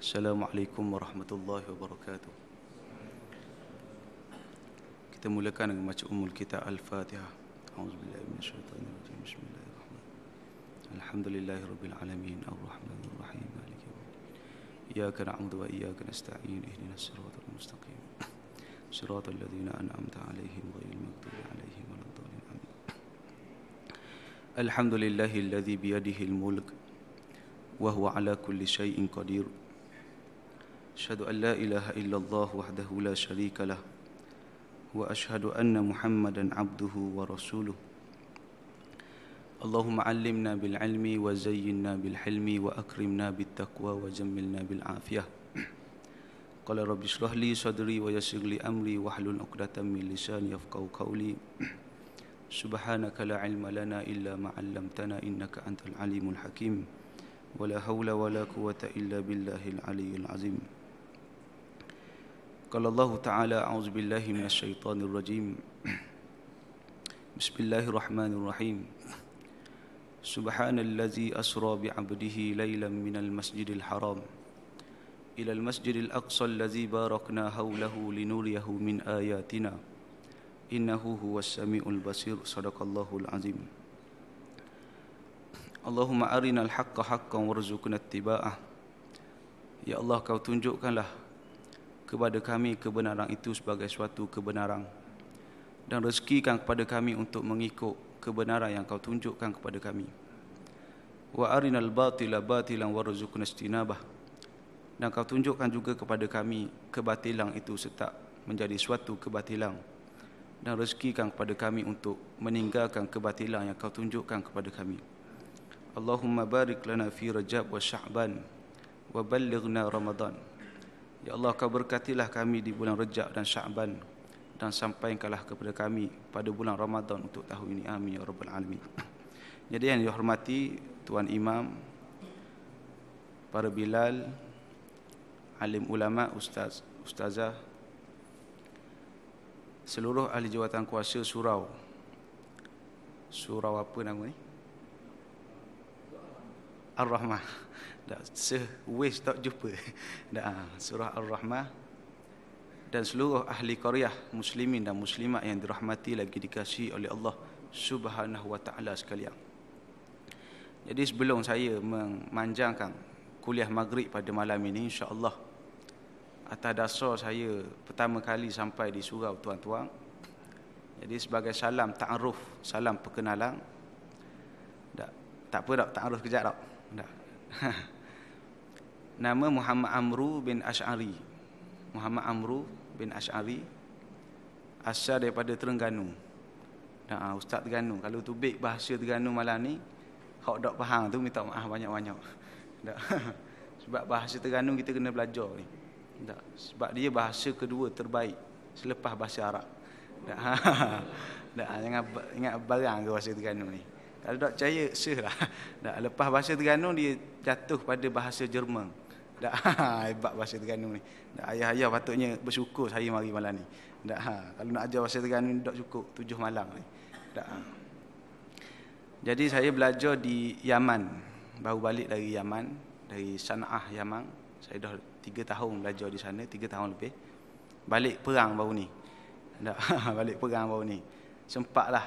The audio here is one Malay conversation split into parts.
السلام alaikum warahmatullahi wabarakatuh. Kita mulakan dengan baca umul kita Al-Fatihah. Auzubillahi minasyaitonir rajim. Bismillahirrahmanirrahim. Alhamdulillahi rabbil alamin arrahmanir rahim maliki yawmiddin. Iyyaka na'budu wa iyyaka nasta'in ihdinas siratal mustaqim. صراط الذين أنعمت عليهم غير المغضوب عليهم ولا الضالين آمين الحمد لله الذي بيده الملك وهو على كل شيء قدير أشهد أن لا إله إلا الله وحده لا شريك له وأشهد أن محمدا عبده ورسوله اللهم علمنا بالعلم وزينا بالحلم وأكرمنا بالتقوى وجملنا بالعافية قال رب اشرح لي صدري ويسر لي أمري واحلل عقدة من لساني يفقه قولي سبحانك لا علم لنا إلا ما علمتنا إنك أنت العليم الحكيم ولا حول ولا قوة إلا بالله العلي العظيم قال الله تعالى أعوذ بالله من الشيطان الرجيم بسم الله الرحمن الرحيم سبحان الذي أسرى بعبده ليلا من المسجد الحرام إلى المسجد الأقصى الذي باركنا حوله لنريه من آياتنا إنه هو السميع البصير صدق الله العظيم اللهم أرنا الحق حقا وارزقنا اتباعه يا الله كو تنجوكا له kepada kami kebenaran itu sebagai suatu kebenaran dan rezekikan kepada kami untuk mengikut kebenaran yang kau tunjukkan kepada kami wa arinal batila batilan warzuqna istinabah dan kau tunjukkan juga kepada kami kebatilan itu serta menjadi suatu kebatilan dan rezekikan kepada kami untuk meninggalkan kebatilan yang kau tunjukkan kepada kami Allahumma barik lana fi Rajab wa Sya'ban wa ballighna Ramadan Ya Allah kau berkatilah kami di bulan Rejab dan Syaban dan sampaikanlah kepada kami pada bulan Ramadan untuk tahun ini. Amin ya rabbal alamin. Jadi yang dihormati tuan imam para bilal alim ulama ustaz ustazah seluruh ahli jawatan kuasa surau surau apa nama ni Ar-Rahmah tak sewis tak jumpa dah surah ar-rahmah dan seluruh ahli qaryah muslimin dan muslimat yang dirahmati lagi dikasihi oleh Allah Subhanahu wa taala sekalian. Jadi sebelum saya memanjangkan kuliah maghrib pada malam ini insya-Allah atas dasar saya pertama kali sampai di surau tuan-tuan. Jadi sebagai salam ta'aruf, salam perkenalan. Tak tak apa tak ta'aruf kejap dak. nama Muhammad Amru bin Ash'ari Muhammad Amru bin Ash'ari asal daripada Terengganu nah, ha, Ustaz Terengganu kalau tu baik bahasa Terengganu malam ni kau dak faham tu minta maaf banyak-banyak sebab bahasa Terengganu kita kena belajar ni tak. sebab dia bahasa kedua terbaik selepas bahasa Arab tak. tak. jangan ingat barang ke bahasa Terengganu ni kalau lah. tak percaya, sehlah. Lepas bahasa Terengganu, dia jatuh pada bahasa Jerman. Dak ha, hebat bahasa Terengganu ni. Dak ayah-ayah patutnya bersyukur saya mari malam ni. Dak ha kalau nak ajar bahasa Terengganu dak cukup tujuh malam ni. Dak. Ha. Jadi saya belajar di Yaman. Baru balik dari Yaman, dari Sana'ah Yaman. Saya dah tiga tahun belajar di sana, tiga tahun lebih. Balik perang baru ni. Dak ha, balik perang baru ni. Sempatlah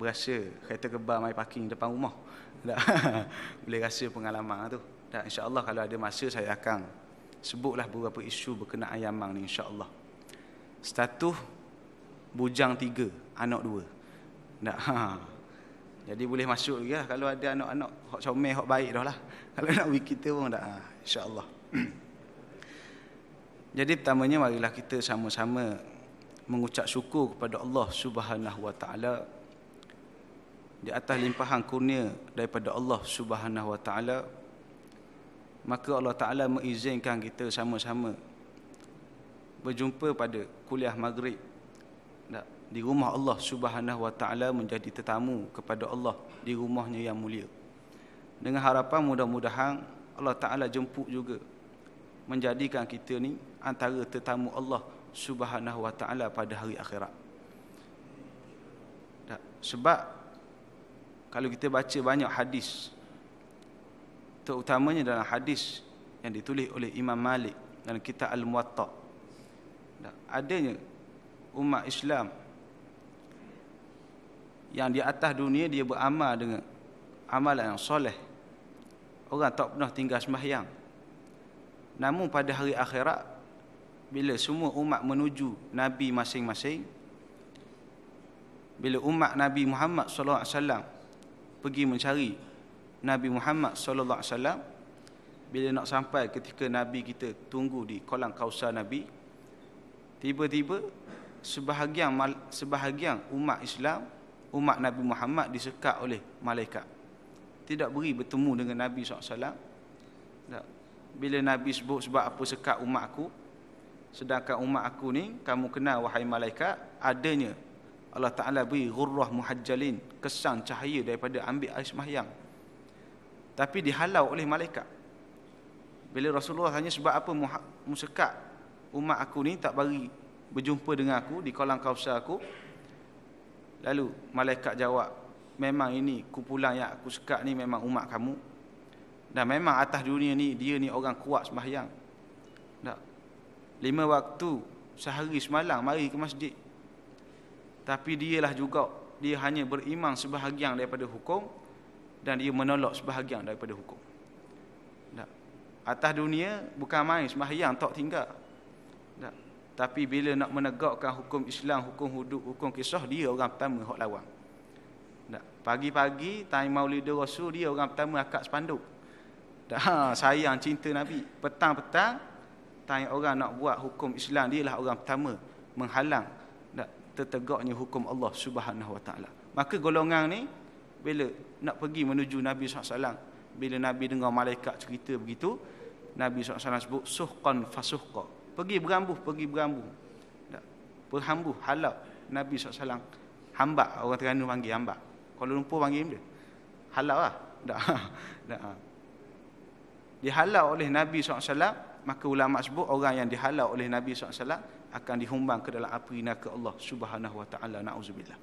berasa kereta kebal mai parking depan rumah. Dak boleh rasa pengalaman tu. Dan insya-Allah kalau ada masa saya akan sebutlah beberapa isu berkenaan Yamang ni insya-Allah. Status bujang tiga, anak dua. Tak. Ha. Jadi boleh masuk lagi lah. Kalau ada anak-anak, hok comel, hok baik dah lah. Kalau nak pergi kita pun tak. Ha. InsyaAllah. Jadi pertamanya marilah kita sama-sama mengucap syukur kepada Allah Subhanahu Wa Taala di atas limpahan kurnia daripada Allah Subhanahu Wa Taala maka Allah Taala mengizinkan kita sama-sama berjumpa pada kuliah maghrib di rumah Allah Subhanahu Wa Taala menjadi tetamu kepada Allah di rumahnya yang mulia dengan harapan mudah-mudahan Allah Taala jemput juga menjadikan kita ni antara tetamu Allah Subhanahu Wa Taala pada hari akhirat sebab kalau kita baca banyak hadis terutamanya dalam hadis yang ditulis oleh Imam Malik dalam kitab Al-Muwatta. Adanya umat Islam yang di atas dunia dia beramal dengan amalan yang soleh. Orang tak pernah tinggal sembahyang. Namun pada hari akhirat bila semua umat menuju nabi masing-masing bila umat Nabi Muhammad SAW pergi mencari Nabi Muhammad sallallahu alaihi wasallam bila nak sampai ketika nabi kita tunggu di kolang kausar nabi tiba-tiba sebahagian sebahagian umat Islam umat Nabi Muhammad disekat oleh malaikat tidak beri bertemu dengan Nabi SAW bila Nabi sebut sebab apa sekat umat aku sedangkan umat aku ni kamu kenal wahai malaikat adanya Allah Ta'ala beri gurrah muhajjalin kesan cahaya daripada ambil air semahyang tapi dihalau oleh malaikat bila Rasulullah tanya sebab apa musyakat umat aku ni tak bagi berjumpa dengan aku di kolam kausa aku lalu malaikat jawab memang ini kumpulan yang aku sekat ni memang umat kamu dan memang atas dunia ni dia ni orang kuat sembahyang tak lima waktu sehari semalam mari ke masjid tapi dialah juga dia hanya beriman sebahagian daripada hukum dan ia menolak sebahagian daripada hukum. Tak. Atas dunia bukan main sembahyang tak tinggal. Tak. Tapi bila nak menegakkan hukum Islam, hukum hudud, hukum kisah dia orang pertama hak lawan. Tak. Pagi-pagi time Maulid Rasul dia orang pertama akak spanduk. Tak. Ha, sayang cinta Nabi. Petang-petang time orang nak buat hukum Islam dia lah orang pertama menghalang tak tertegaknya hukum Allah Subhanahu Wa Taala. Maka golongan ni bila nak pergi menuju Nabi SAW bila Nabi dengar malaikat cerita begitu Nabi SAW sebut suhqan fasuhqa pergi berambuh pergi berambuh tak. berambuh halau Nabi SAW hamba, orang Terengganu panggil hamba, kalau lumpur panggil dia halau lah tak. tak. dihalau oleh Nabi SAW maka ulama sebut orang yang dihalau oleh Nabi SAW akan dihumbang ke dalam api neraka Allah Subhanahu wa taala naudzubillah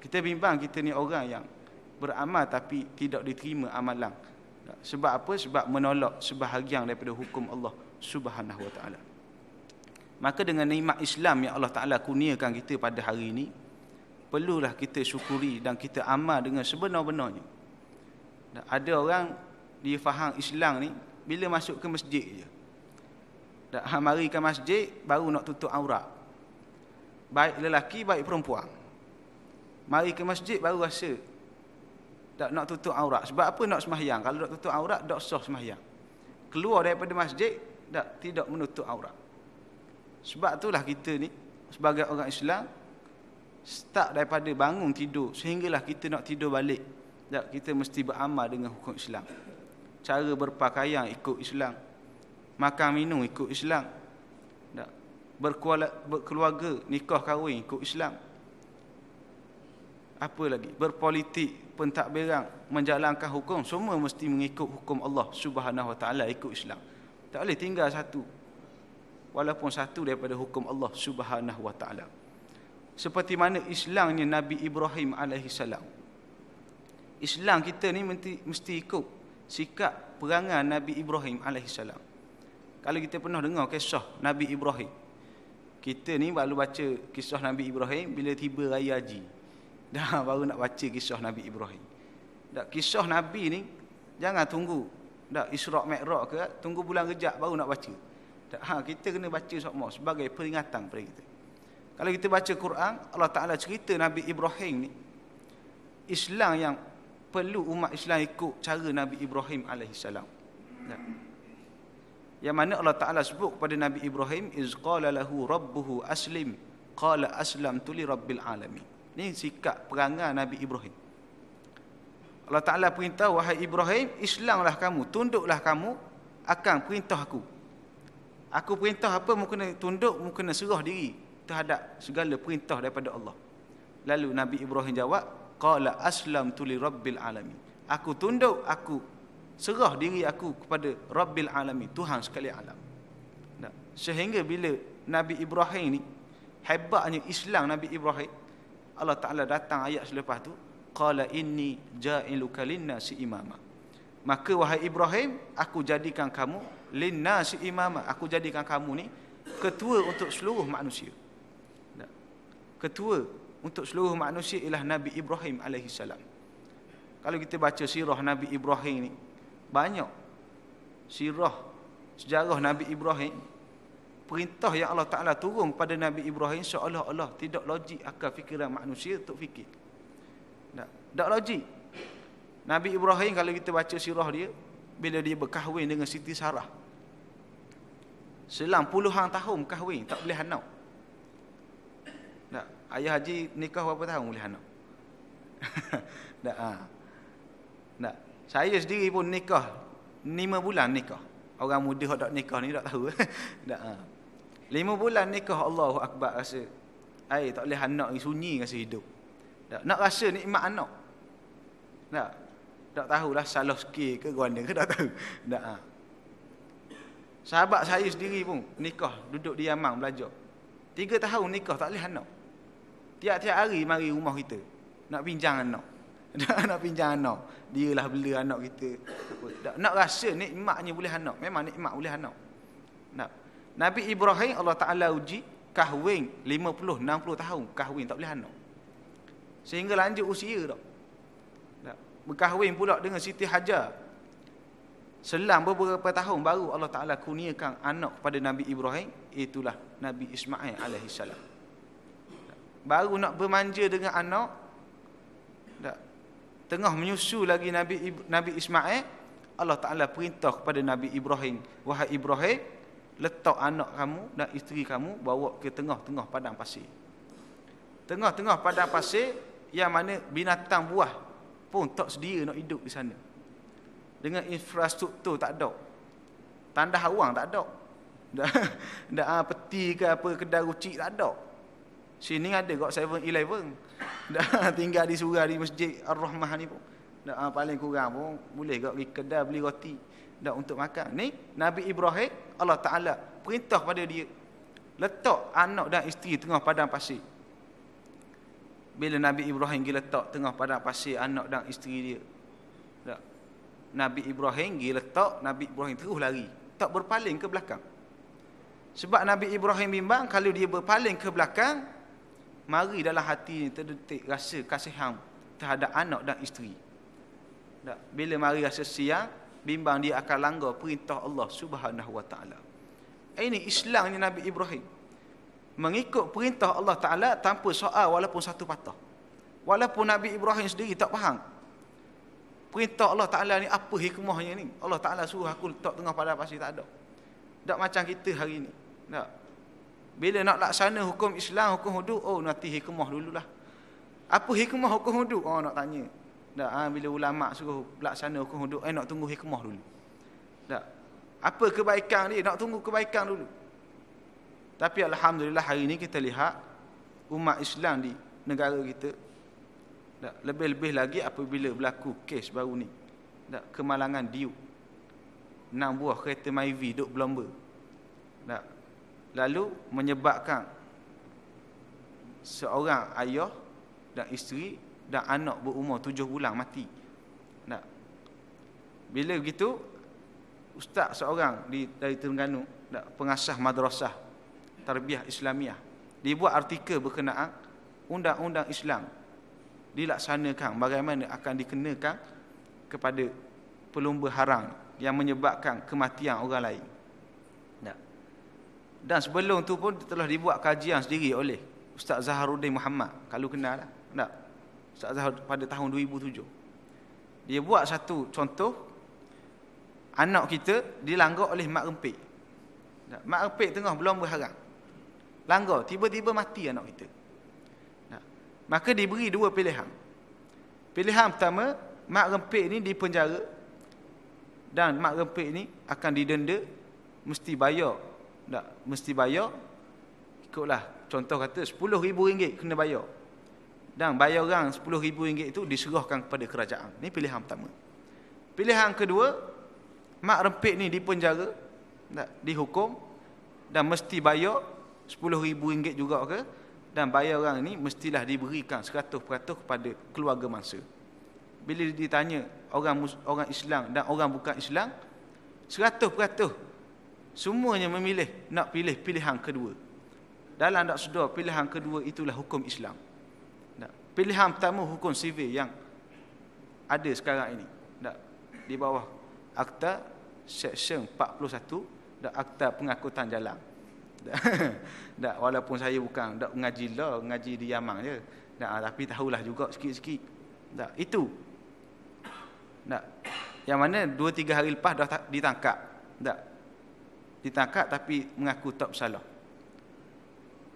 kita bimbang kita ni orang yang beramal tapi tidak diterima amalan. Sebab apa? Sebab menolak sebahagian daripada hukum Allah Subhanahu Wa Taala. Maka dengan nikmat Islam yang Allah Taala kurniakan kita pada hari ini, perlulah kita syukuri dan kita amal dengan sebenar-benarnya. Ada orang dia faham Islam ni bila masuk ke masjid je. Dak mari ke masjid baru nak tutup aurat. Baik lelaki baik perempuan. Mari ke masjid baru rasa tak nak tutup aurat sebab apa nak sembahyang. kalau nak tutup aurat tak sah sembahyang. keluar daripada masjid tak tidak menutup aurat sebab itulah kita ni sebagai orang Islam start daripada bangun tidur sehinggalah kita nak tidur balik tak kita mesti beramal dengan hukum Islam cara berpakaian ikut Islam makan minum ikut Islam tak berkeluarga nikah kahwin ikut Islam apa lagi berpolitik pentadbiran menjalankan hukum semua mesti mengikut hukum Allah Subhanahu Wa Taala ikut Islam tak boleh tinggal satu walaupun satu daripada hukum Allah Subhanahu Wa Taala seperti mana Islamnya Nabi Ibrahim alaihi salam Islam kita ni mesti, mesti ikut sikap perangan Nabi Ibrahim alaihi salam kalau kita pernah dengar kisah Nabi Ibrahim kita ni baru baca kisah Nabi Ibrahim bila tiba raya haji Dah baru nak baca kisah Nabi Ibrahim. Dak kisah Nabi ni jangan tunggu. Dak Isra' Mikraj ke tunggu bulan Rejab baru nak baca. Dak ha kita kena baca semua sebagai peringatan pada kita. Kalau kita baca Quran, Allah Taala cerita Nabi Ibrahim ni Islam yang perlu umat Islam ikut cara Nabi Ibrahim alaihi salam. Yang mana Allah Taala sebut kepada Nabi Ibrahim iz qala lahu rabbuhu aslim qala aslam li rabbil alamin. Ini sikap perangai Nabi Ibrahim. Allah Ta'ala perintah, Wahai Ibrahim, islanglah kamu, tunduklah kamu, akan perintah aku. Aku perintah apa, mu kena tunduk, mu kena serah diri terhadap segala perintah daripada Allah. Lalu Nabi Ibrahim jawab, Qala aslam tuli rabbil alamin. Aku tunduk, aku serah diri aku kepada Rabbil Alamin, Tuhan sekali alam. Sehingga bila Nabi Ibrahim ni, hebatnya Islam Nabi Ibrahim, Allah Taala datang ayat selepas tu qala inni ja'iluka linnasi imama maka wahai Ibrahim aku jadikan kamu linnasi imama aku jadikan kamu ni ketua untuk seluruh manusia ketua untuk seluruh manusia ialah Nabi Ibrahim alaihi salam kalau kita baca sirah Nabi Ibrahim ni banyak sirah sejarah Nabi Ibrahim perintah yang Allah Ta'ala turun pada Nabi Ibrahim seolah-olah tidak logik akal fikiran manusia untuk fikir tak, tak logik Nabi Ibrahim kalau kita baca sirah dia bila dia berkahwin dengan Siti Sarah selang puluhan tahun kahwin tak boleh anak tak, ayah haji nikah berapa tahun boleh anak tak, ha. tak. saya sendiri pun nikah 5 bulan nikah orang muda yang tak nikah ni tak tahu tak, ha. Lima bulan nikah Allahu Akbar rasa. Ai tak boleh anak ni sunyi rasa hidup. Tak, nak rasa nikmat anak. Tak. Tak tahulah salah sikit ke gwanda ke tak tahu. Tak. Ha. Sahabat saya sendiri pun nikah duduk di Yaman belajar. Tiga tahun nikah tak boleh anak. Tiap-tiap hari mari rumah kita. Nak pinjang anak. Tak, nak pinjang anak. Dialah bela anak kita. Tak, nak rasa nikmatnya boleh anak. Memang nikmat boleh anak. Tak. Nabi Ibrahim Allah Ta'ala uji kahwin 50-60 tahun kahwin tak boleh anak sehingga lanjut usia tak berkahwin pula dengan Siti Hajar selang beberapa tahun baru Allah Ta'ala kuniakan anak kepada Nabi Ibrahim itulah Nabi Ismail alaihissalam. baru nak bermanja dengan anak tak. tengah menyusu lagi Nabi Nabi Ismail Allah Ta'ala perintah kepada Nabi Ibrahim wahai Ibrahim letak anak kamu dan isteri kamu bawa ke tengah-tengah padang pasir. Tengah-tengah padang pasir yang mana binatang buah pun tak sedia nak hidup di sana. Dengan infrastruktur tak ada. Tandah awang tak ada. Dah ah, peti ke apa kedai rucik tak ada. Sini ada kok 7-Eleven. Dah tinggal di surah di masjid Ar-Rahmah ni pun. Dah ah, paling kurang pun boleh kok pergi kedai beli roti dan untuk makan. Ni Nabi Ibrahim Allah Taala perintah pada dia letak anak dan isteri tengah padang pasir. Bila Nabi Ibrahim pergi letak tengah padang pasir anak dan isteri dia. Tak. Nabi Ibrahim pergi letak, Nabi Ibrahim terus lari. Tak berpaling ke belakang. Sebab Nabi Ibrahim bimbang kalau dia berpaling ke belakang, mari dalam hati terdetik rasa kasihan terhadap anak dan isteri. Tak. Bila mari rasa siang, bimbang dia akan langgar perintah Allah Subhanahu wa taala. Ini Islamnya Nabi Ibrahim. Mengikut perintah Allah taala tanpa soal walaupun satu patah. Walaupun Nabi Ibrahim sendiri tak faham. Perintah Allah taala ni apa hikmahnya ni? Allah taala suruh aku letak tengah padang pasir tak ada. Tak macam kita hari ni. Tak. Bila nak laksana hukum Islam, hukum hudud, oh nanti hikmah dululah. Apa hikmah hukum hudud? Oh nak tanya. Tak, ha, bila ulama suruh laksana hukum hudud, eh nak tunggu hikmah dulu. Tak. Apa kebaikan dia? Nak tunggu kebaikan dulu. Tapi alhamdulillah hari ini kita lihat umat Islam di negara kita tak, lebih-lebih lagi apabila berlaku kes baru ni. Tak, kemalangan diu. Enam buah kereta Myvi duk berlomba. Tak. Lalu menyebabkan seorang ayah dan isteri dan anak berumur tujuh bulan mati. nak Bila begitu, ustaz seorang di, dari Terengganu, tak, pengasah madrasah tarbiyah Islamiah, dia buat artikel berkenaan undang-undang Islam dilaksanakan bagaimana akan dikenakan kepada pelumba haram yang menyebabkan kematian orang lain. nak Dan sebelum tu pun telah dibuat kajian sendiri oleh Ustaz Zaharuddin Muhammad, kalau kenal lah. Tak pada tahun 2007. Dia buat satu contoh anak kita dilanggar oleh mak rempik. Mak rempik tengah belum berharap. Langgar, tiba-tiba mati anak kita. Maka diberi dua pilihan. Pilihan pertama, mak rempik ini dipenjara dan mak rempik ini akan didenda mesti bayar. Tak, mesti bayar. Ikutlah contoh kata RM10,000 kena bayar dan bayaran RM10,000 itu diserahkan kepada kerajaan. Ini pilihan pertama. Pilihan kedua, mak rempik ni dipenjara, tak, dihukum dan mesti bayar RM10,000 juga ke dan bayar orang ini mestilah diberikan 100% kepada keluarga mangsa. Bila ditanya orang orang Islam dan orang bukan Islam, 100% semuanya memilih nak pilih pilihan kedua. Dalam dak sedar pilihan kedua itulah hukum Islam pilihan pertama hukum sivil yang ada sekarang ini tak? di bawah akta seksyen 41 dan akta pengangkutan jalan tak? tak? walaupun saya bukan tak mengaji law mengaji di Yaman je tak? tapi tahulah juga sikit-sikit tak? itu tak? yang mana 2-3 hari lepas dah ditangkap tak? ditangkap tapi mengaku tak bersalah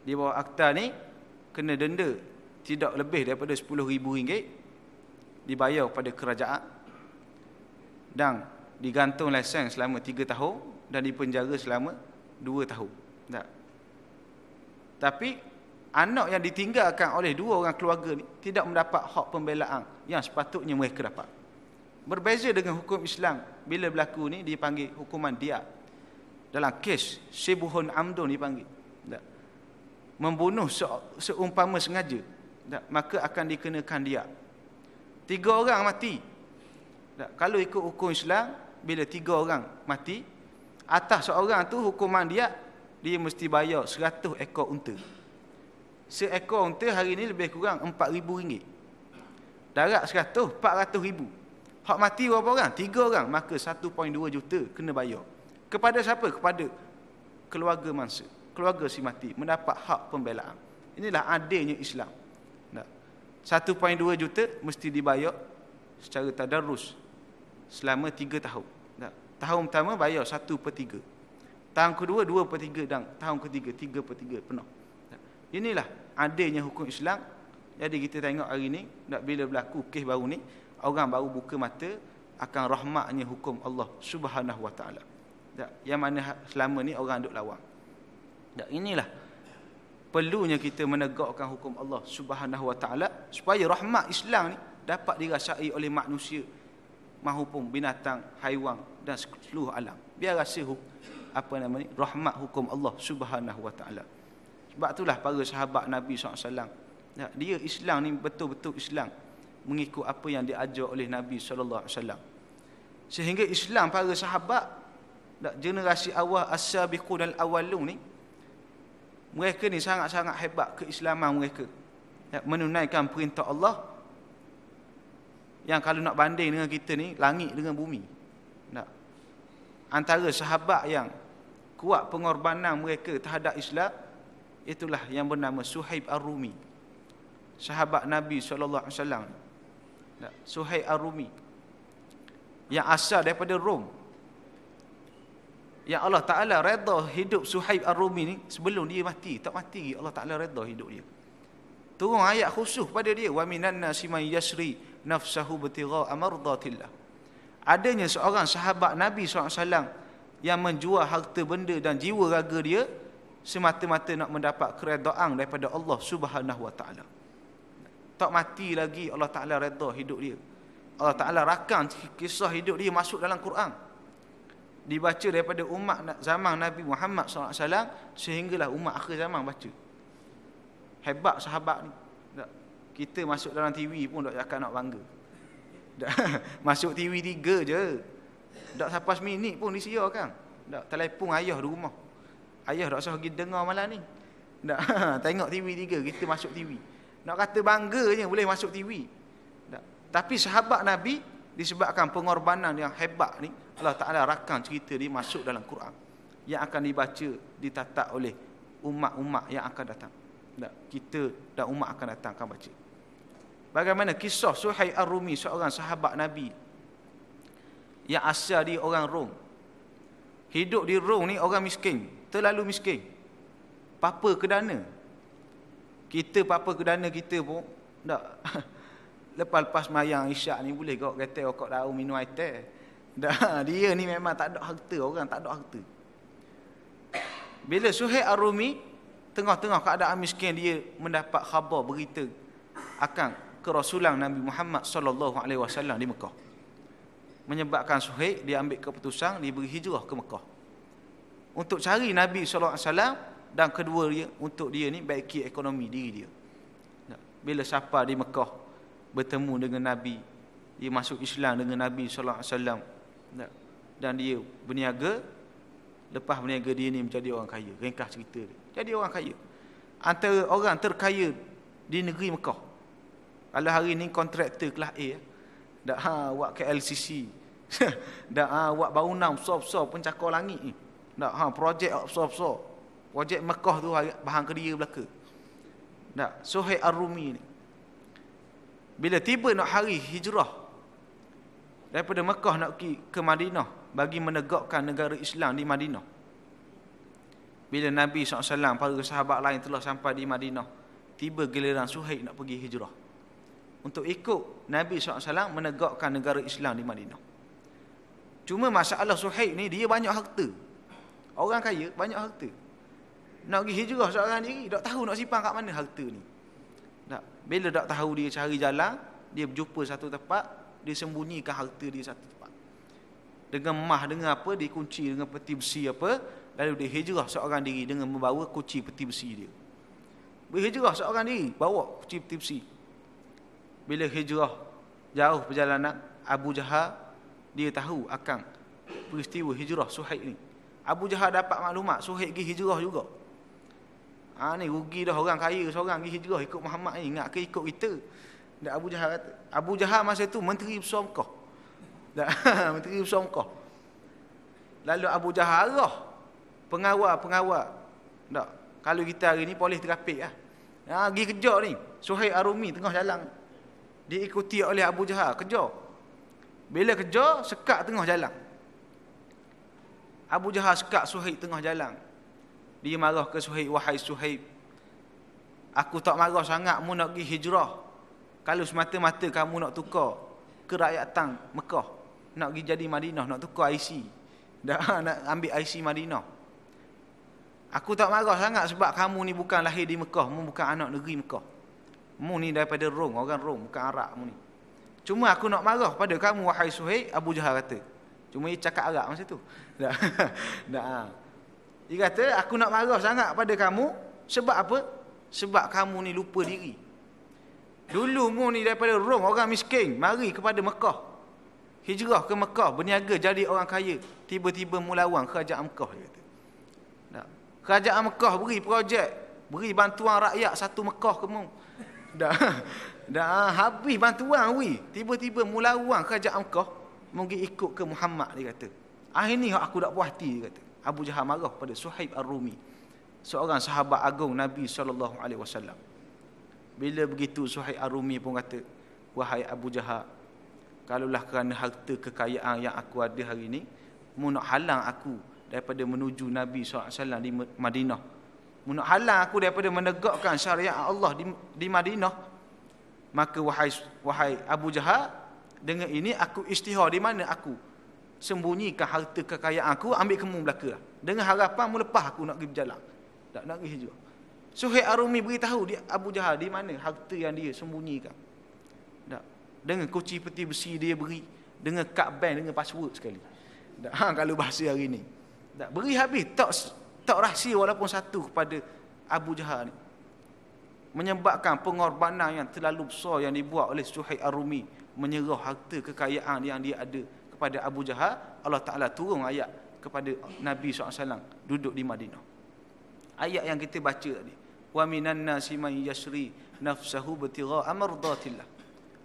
di bawah akta ni kena denda tidak lebih daripada sepuluh ribu 10000 dibayar kepada kerajaan dan digantung lesen selama tiga tahun dan dipenjara selama dua tahun. Tak. Tapi anak yang ditinggalkan oleh dua orang keluarga ni tidak mendapat hak pembelaan yang sepatutnya mereka dapat. Berbeza dengan hukum Islam bila berlaku ni dipanggil hukuman dia Dalam kes Sibuhun Amdun dipanggil. Tak. Membunuh seumpama sengaja maka akan dikenakan dia tiga orang mati kalau ikut hukum Islam bila tiga orang mati atas seorang tu hukuman dia dia mesti bayar seratus ekor unta seekor unta hari ini lebih kurang empat ribu ringgit darat seratus empat ratus ribu hak mati berapa orang? tiga orang maka satu poin dua juta kena bayar kepada siapa? kepada keluarga mangsa keluarga si mati mendapat hak pembelaan inilah adilnya Islam 1.2 juta mesti dibayar secara tadarus selama 3 tahun. Tahun pertama bayar 1 per 3. Tahun kedua 2 per 3 dan tahun ketiga 3 per 3 penuh. Inilah adanya hukum Islam. Jadi kita tengok hari ini, nak bila berlaku kes baru ni, orang baru buka mata akan rahmatnya hukum Allah Subhanahu Wa Taala. Yang mana selama ni orang duk lawan. Dan inilah perlunya kita menegakkan hukum Allah Subhanahu Wa Taala supaya rahmat Islam ni dapat dirasai oleh manusia mahupun binatang, haiwan dan seluruh alam. Biar rasa apa nama ni rahmat hukum Allah Subhanahu Wa Taala. Sebab itulah para sahabat Nabi SAW ya, dia Islam ni betul-betul Islam mengikut apa yang diajar oleh Nabi sallallahu alaihi wasallam. Sehingga Islam para sahabat generasi awal as-sabiqun al-awwalun ni mereka ni sangat-sangat hebat keislaman mereka ya, menunaikan perintah Allah yang kalau nak banding dengan kita ni langit dengan bumi tak. antara sahabat yang kuat pengorbanan mereka terhadap Islam itulah yang bernama Suhaib Ar-Rumi sahabat Nabi saw. alaihi wasallam Suhaib Ar-Rumi yang asal daripada Rom yang Allah Ta'ala redha hidup Suhaib Ar-Rumi ni sebelum dia mati tak mati lagi Allah Ta'ala redha hidup dia turun ayat khusus pada dia wa minan nasi man yasri nafsahu btigha amardatillah adanya seorang sahabat Nabi SAW yang menjual harta benda dan jiwa raga dia semata-mata nak mendapat keredaan daripada Allah Subhanahu Wa Ta'ala tak mati lagi Allah Ta'ala redha hidup dia Allah Ta'ala rakam kisah hidup dia masuk dalam Quran dibaca daripada umat zaman Nabi Muhammad SAW sehinggalah umat akhir zaman baca hebat sahabat ni kita masuk dalam TV pun tak cakap nak bangga masuk TV tiga je tak sampai seminit pun disia kan tak telefon ayah di rumah ayah tak usah pergi dengar malam ni tengok TV tiga kita masuk TV nak kata bangga je boleh masuk TV tapi sahabat Nabi disebabkan pengorbanan yang hebat ni Allah Ta'ala rakam cerita ni masuk dalam Quran yang akan dibaca ditata oleh umat-umat yang akan datang kita dan umat akan datang akan baca bagaimana kisah Suhai Ar-Rumi seorang sahabat Nabi yang asal di orang Rom hidup di Rom ni orang miskin terlalu miskin papa kedana kita papa kedana kita pun tak lepas-lepas mayang isyak ni boleh kau kata kau tahu minum air teh Dah, dia ni memang tak ada harta orang, tak ada harta. Bila Suhaib Ar-Rumi tengah-tengah keadaan miskin dia mendapat khabar berita akan kerasulan Nabi Muhammad sallallahu alaihi wasallam di Mekah. Menyebabkan Suhaib dia ambil keputusan dia beri hijrah ke Mekah. Untuk cari Nabi sallallahu alaihi wasallam dan kedua dia untuk dia ni baiki ekonomi diri dia. Bila sampai di Mekah bertemu dengan Nabi dia masuk Islam dengan Nabi sallallahu alaihi wasallam dan dia berniaga Lepas berniaga dia ni menjadi orang kaya Ringkas cerita dia Jadi orang kaya Antara orang terkaya di negeri Mekah Kalau hari ni kontraktor kelas A eh, Dah ha, buat LCC, Dah ha, buat baunam Sob-sob pencakar langit ni Dah ha, projek sob-sob Projek Mekah tu bahan kerja belaka Dah Suhaib Ar-Rumi ni bila tiba nak hari hijrah daripada Mekah nak pergi ke Madinah bagi menegakkan negara Islam di Madinah. Bila Nabi SAW, para sahabat lain telah sampai di Madinah, tiba giliran Suhaib nak pergi hijrah. Untuk ikut Nabi SAW menegakkan negara Islam di Madinah. Cuma masalah Suhaib ni, dia banyak harta. Orang kaya, banyak harta. Nak pergi hijrah seorang diri, tak tahu nak simpan kat mana harta ni. Tak. Bila tak tahu dia cari jalan, dia berjumpa satu tempat, dia sembunyikan harta dia satu tempat dengan mah dengan apa dia kunci dengan peti besi apa lalu dia hijrah seorang diri dengan membawa kunci peti besi dia hijrah seorang diri bawa kunci peti besi bila hijrah jauh perjalanan Abu Jahal dia tahu akan peristiwa hijrah Suhaib ni Abu Jahal dapat maklumat Suhaib pergi hijrah juga Ah ha, ni rugi dah orang kaya seorang pergi hijrah ikut Muhammad ni ingat ke ikut kita dan Abu Jahal kata, Abu Jahal masa itu menteri besar Mekah. menteri besar Mekah. Lalu Abu Jahal arah pengawal-pengawal. Tak. Kalau kita hari ni polis terapik lah. Ha, pergi kerja ni. Suhaib Arumi tengah jalan. Diikuti oleh Abu Jahal. Kerja. Bila kerja, sekat tengah jalan. Abu Jahal sekat Suhaib tengah jalan. Dia marah ke Suhaib. Wahai Suhaib. Aku tak marah sangat. Mu nak pergi hijrah. Kalau semata-mata kamu nak tukar ke rakyat tang Mekah, nak pergi jadi Madinah, nak tukar IC. Dah nak ambil IC Madinah. Aku tak marah sangat sebab kamu ni bukan lahir di Mekah, mu bukan anak negeri Mekah. Mu ni daripada Rom, orang Rom, bukan Arab mu ni. Cuma aku nak marah pada kamu wahai Suhaib, Abu Jahal kata. Cuma dia cakap Arab masa tu. Dah. Dah. Dia kata aku nak marah sangat pada kamu sebab apa? Sebab kamu ni lupa diri. Dulu mu ni daripada Rom orang miskin mari kepada Mekah. Hijrah ke Mekah berniaga jadi orang kaya. Tiba-tiba mu lawan kerajaan Mekah dia kata. Tak. Kerajaan Mekah beri projek, beri bantuan rakyat satu Mekah ke mu. Dah. Dah ah, habis bantuan wi. Tiba-tiba mu lawan kerajaan Mekah mungkin ikut ke Muhammad dia kata. ah ini aku tak puas hati dia kata. Abu Jahal marah pada Suhaib Ar-Rumi. Seorang sahabat agung Nabi SAW. Bila begitu Suhaib Arumi pun kata, wahai Abu Jahal, kalaulah kerana harta kekayaan yang aku ada hari ini, mu nak halang aku daripada menuju Nabi SAW di Madinah. Mu nak halang aku daripada menegakkan syariat Allah di, di Madinah. Maka wahai, wahai Abu Jahal, dengan ini aku istihar di mana aku? Sembunyikan harta kekayaan aku, ambil kemu belakang. Dengan harapan mu lepas aku nak pergi berjalan. Tak nak pergi juga. Suhaib Arumi beritahu dia Abu Jahal di mana harta yang dia sembunyikan. Tak. Dengan kunci peti besi dia beri, dengan kad bank, dengan password sekali. Tak. Ha, kalau bahasa hari ni. Tak. Beri habis tak tak rahsia walaupun satu kepada Abu Jahal ni. Menyebabkan pengorbanan yang terlalu besar yang dibuat oleh Suhaib Arumi menyerah harta kekayaan yang dia ada kepada Abu Jahal, Allah Taala turun ayat kepada Nabi SAW duduk di Madinah. Ayat yang kita baca tadi wa minan nasi man yashri nafsahu btigha amradatillah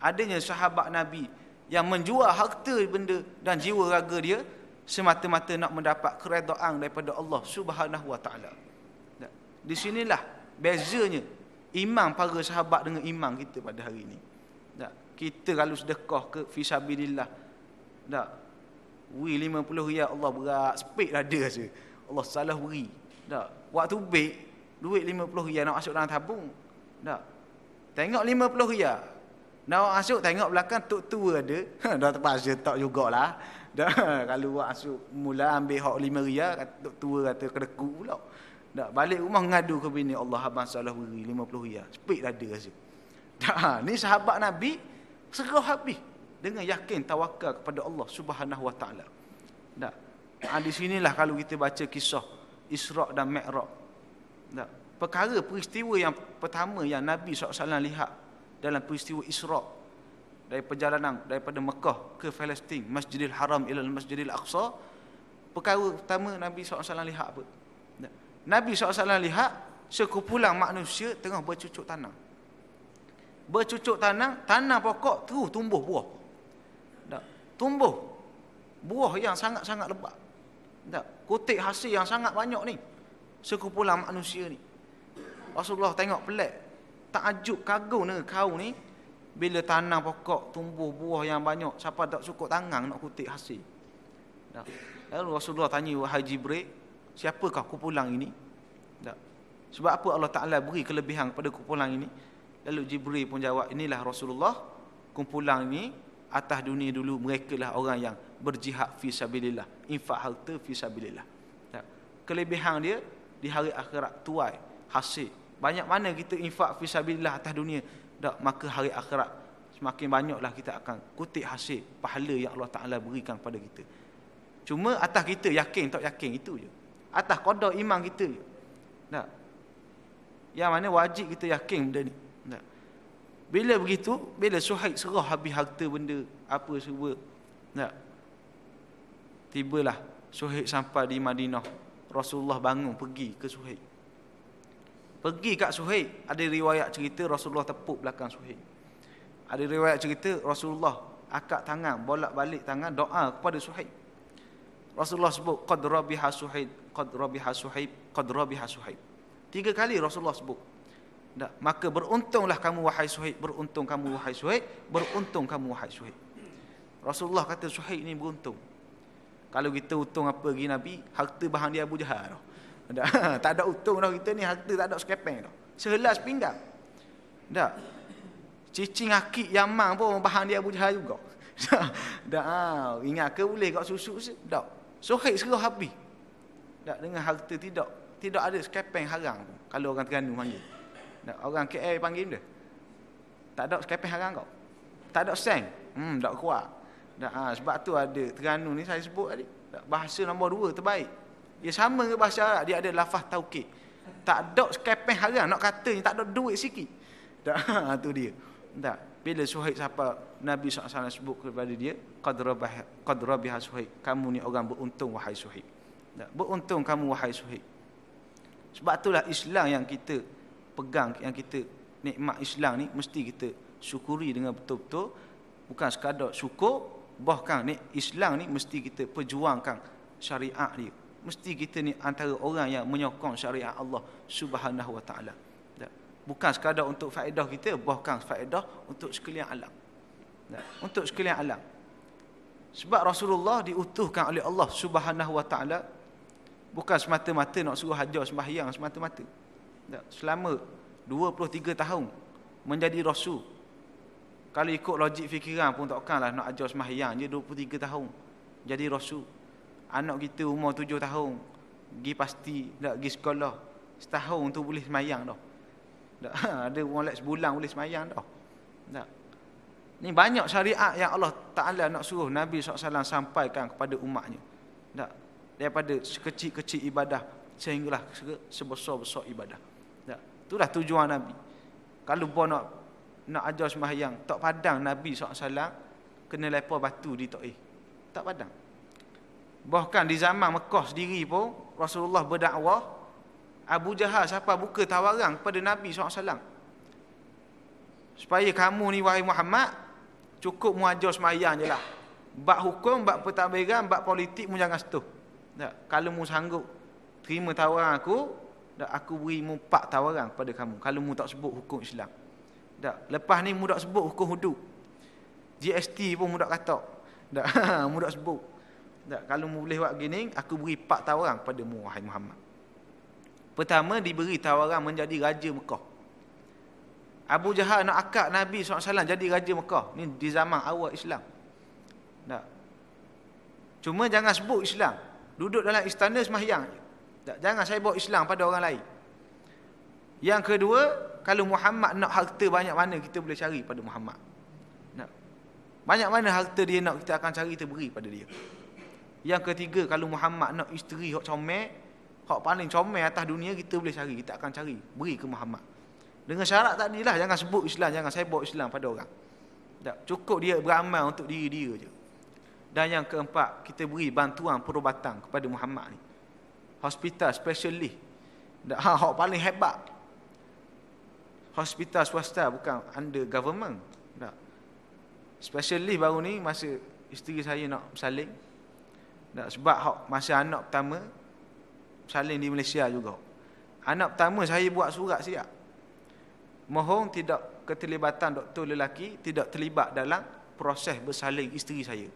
adanya sahabat nabi yang menjual harta benda dan jiwa raga dia semata-mata nak mendapat keredaan daripada Allah Subhanahu wa taala di sinilah bezanya iman para sahabat dengan iman kita pada hari ini kita kalau sedekah ke fisabilillah tak Wui lima puluh Allah berat Sepik dah rasa Allah salah beri Tak Waktu baik duit 50 riyal nak masuk dalam tabung. Tak. Tengok 50 riyal. Nak masuk tengok belakang tok tua ada. Ha, dah terpaksa tak jugalah. Dah kalau buat masuk mula ambil hak 5 riyal tok tua kata kedeku pula. Tak balik rumah ngadu ke bini Allah abang salah beri 50 riyal. Cepat dah ada rasa. Dah ha, ni sahabat Nabi serah habis dengan yakin tawakal kepada Allah Subhanahu wa taala. Tak. Ha, di sinilah kalau kita baca kisah Isra' dan Mi'raj tak. Perkara peristiwa yang pertama yang Nabi SAW lihat dalam peristiwa Isra' dari perjalanan daripada Mekah ke Palestin Masjidil Haram ila Masjidil Aqsa perkara pertama Nabi SAW lihat apa Nabi SAW lihat sekumpulan manusia tengah bercucuk tanah bercucuk tanah tanah pokok terus tumbuh buah tak. tumbuh buah yang sangat-sangat lebat tak. kutik hasil yang sangat banyak ni sekumpulan manusia ni Rasulullah tengok pelik takjub kagum ni kau ni bila tanam pokok tumbuh buah yang banyak siapa tak cukup tangan nak kutip hasil tak. lalu Rasulullah tanya wahai Jibril siapakah kumpulan ini tak. sebab apa Allah Ta'ala beri kelebihan kepada kumpulan ini lalu Jibril pun jawab inilah Rasulullah kumpulan ini atas dunia dulu mereka lah orang yang berjihad fi sabilillah infak harta fi sabilillah kelebihan dia di hari akhirat tuai hasil banyak mana kita infak fisabilillah atas dunia dak maka hari akhirat semakin banyaklah kita akan kutip hasil pahala yang Allah Taala berikan kepada kita cuma atas kita yakin tak yakin itu je atas qada iman kita je tak yang mana wajib kita yakin benda ni tak bila begitu bila suhaid serah habis harta benda apa semua tak tibalah suhaid sampai di Madinah Rasulullah bangun pergi ke Suhaib. Pergi kat Suhaib, ada riwayat cerita Rasulullah tepuk belakang Suhaib. Ada riwayat cerita Rasulullah akak tangan, bolak-balik tangan doa kepada Suhaib. Rasulullah sebut qad rabiha Suhaib, qad rabiha Suhaib, qad rabiha Suhaib. Tiga kali Rasulullah sebut. Tak. maka beruntunglah kamu wahai Suhaib, beruntung kamu wahai Suhaib, beruntung kamu wahai Suhaib. Rasulullah kata Suhaib ini beruntung. Kalau kita untung apa lagi Nabi, harta bahan dia Abu Jahal Tak, tak ada untung dah kita ni, harta tak ada sekepeng dah. Sehelas pinggang. Tak. Cicing akik Yaman pun bahan dia Abu Jahal juga. Tak. Tak. Ha. Ingat ke boleh kat susu? Tak. Sohid seluruh habis. Tak. Dengan harta tidak. Tidak ada sekepeng harang pun. Kalau orang Terganu panggil. Tak. Orang KL panggil dia. Tak ada sekepeng harang kau. Tak ada sen. Hmm, tak kuat. Dah, ha, sebab tu ada Terengganu ni saya sebut tadi bahasa nombor dua terbaik. Ya sama dengan bahasa Arab dia ada lafaz taukid. Tak ada skepeh harang nak kata ni tak ada duit sikit. Tak ha, tu dia. Tak. Bila Suhaib siapa Nabi SAW sebut kepada dia qadrabah qadrabiha Suhaib. Kamu ni orang beruntung wahai Suhaib. Tak. Beruntung kamu wahai Suhaib. Sebab itulah Islam yang kita pegang yang kita nikmat Islam ni mesti kita syukuri dengan betul-betul bukan sekadar syukur bahkan ni Islam ni mesti kita perjuangkan syariat ni. mesti kita ni antara orang yang menyokong syariat Allah Subhanahu wa taala ya. bukan sekadar untuk faedah kita bahkan faedah untuk sekalian alam ya. untuk sekalian alam sebab Rasulullah diutuhkan oleh Allah Subhanahu wa taala bukan semata-mata nak suruh hajar sembahyang semata-mata ya. selama 23 tahun menjadi rasul kalau ikut logik fikiran pun lah nak ajar semahyang je 23 tahun. Jadi rasul. Anak kita umur 7 tahun. Pergi pasti, tak pergi sekolah. Setahun tu boleh semahyang dah. Tak, ada orang lain sebulan boleh semayang dah. Tak. Ni banyak syariat yang Allah Ta'ala nak suruh Nabi SAW sampaikan kepada umatnya. Tak. Daripada sekecil-kecil ibadah sehinggalah sebesar-besar ibadah. Tak. Itulah tujuan Nabi. Kalau pun nak nak ajar sembahyang tak padang Nabi SAW kena lepa batu di tok eh. tak padang bahkan di zaman Mekah sendiri pun Rasulullah berdakwah Abu Jahal siapa buka tawaran kepada Nabi SAW supaya kamu ni wahai Muhammad cukup muajar semayang je lah bak hukum, bak pertabiran, bak politik mu jangan setuh tak. kalau mu sanggup terima tawaran aku tak. aku beri mu empat tawaran kepada kamu kalau mu tak sebut hukum Islam tak. Lepas ni mudah sebut hukum hudud. GST pun mudah kata. Tak. mudah sebut. Tak. Kalau mu boleh buat gini, aku beri pak tawaran pada mu, wahai Muhammad. Pertama, diberi tawaran menjadi Raja Mekah. Abu Jahal nak akak Nabi SAW jadi Raja Mekah. Ni di zaman awal Islam. Tak. Cuma jangan sebut Islam. Duduk dalam istana semahyang. Tak. Jangan saya bawa Islam pada orang lain. Yang kedua, kalau Muhammad nak harta banyak mana kita boleh cari pada Muhammad. Nak. Banyak mana harta dia nak kita akan cari kita beri pada dia. Yang ketiga, kalau Muhammad nak isteri hak comel, hak paling comel atas dunia kita boleh cari, kita akan cari, beri ke Muhammad. Dengan syarat lah, jangan sebut Islam, jangan saya bawa Islam pada orang. Tak, cukup dia beramal untuk diri dia je. Dan yang keempat, kita beri bantuan perubatan kepada Muhammad ni. Hospital specialist. Tak, ha, hak paling hebat hospital swasta bukan under government tak especially baru ni masa isteri saya nak bersalin tak sebab hak masa anak pertama bersalin di Malaysia juga anak pertama saya buat surat siap mohon tidak keterlibatan doktor lelaki tidak terlibat dalam proses bersalin isteri saya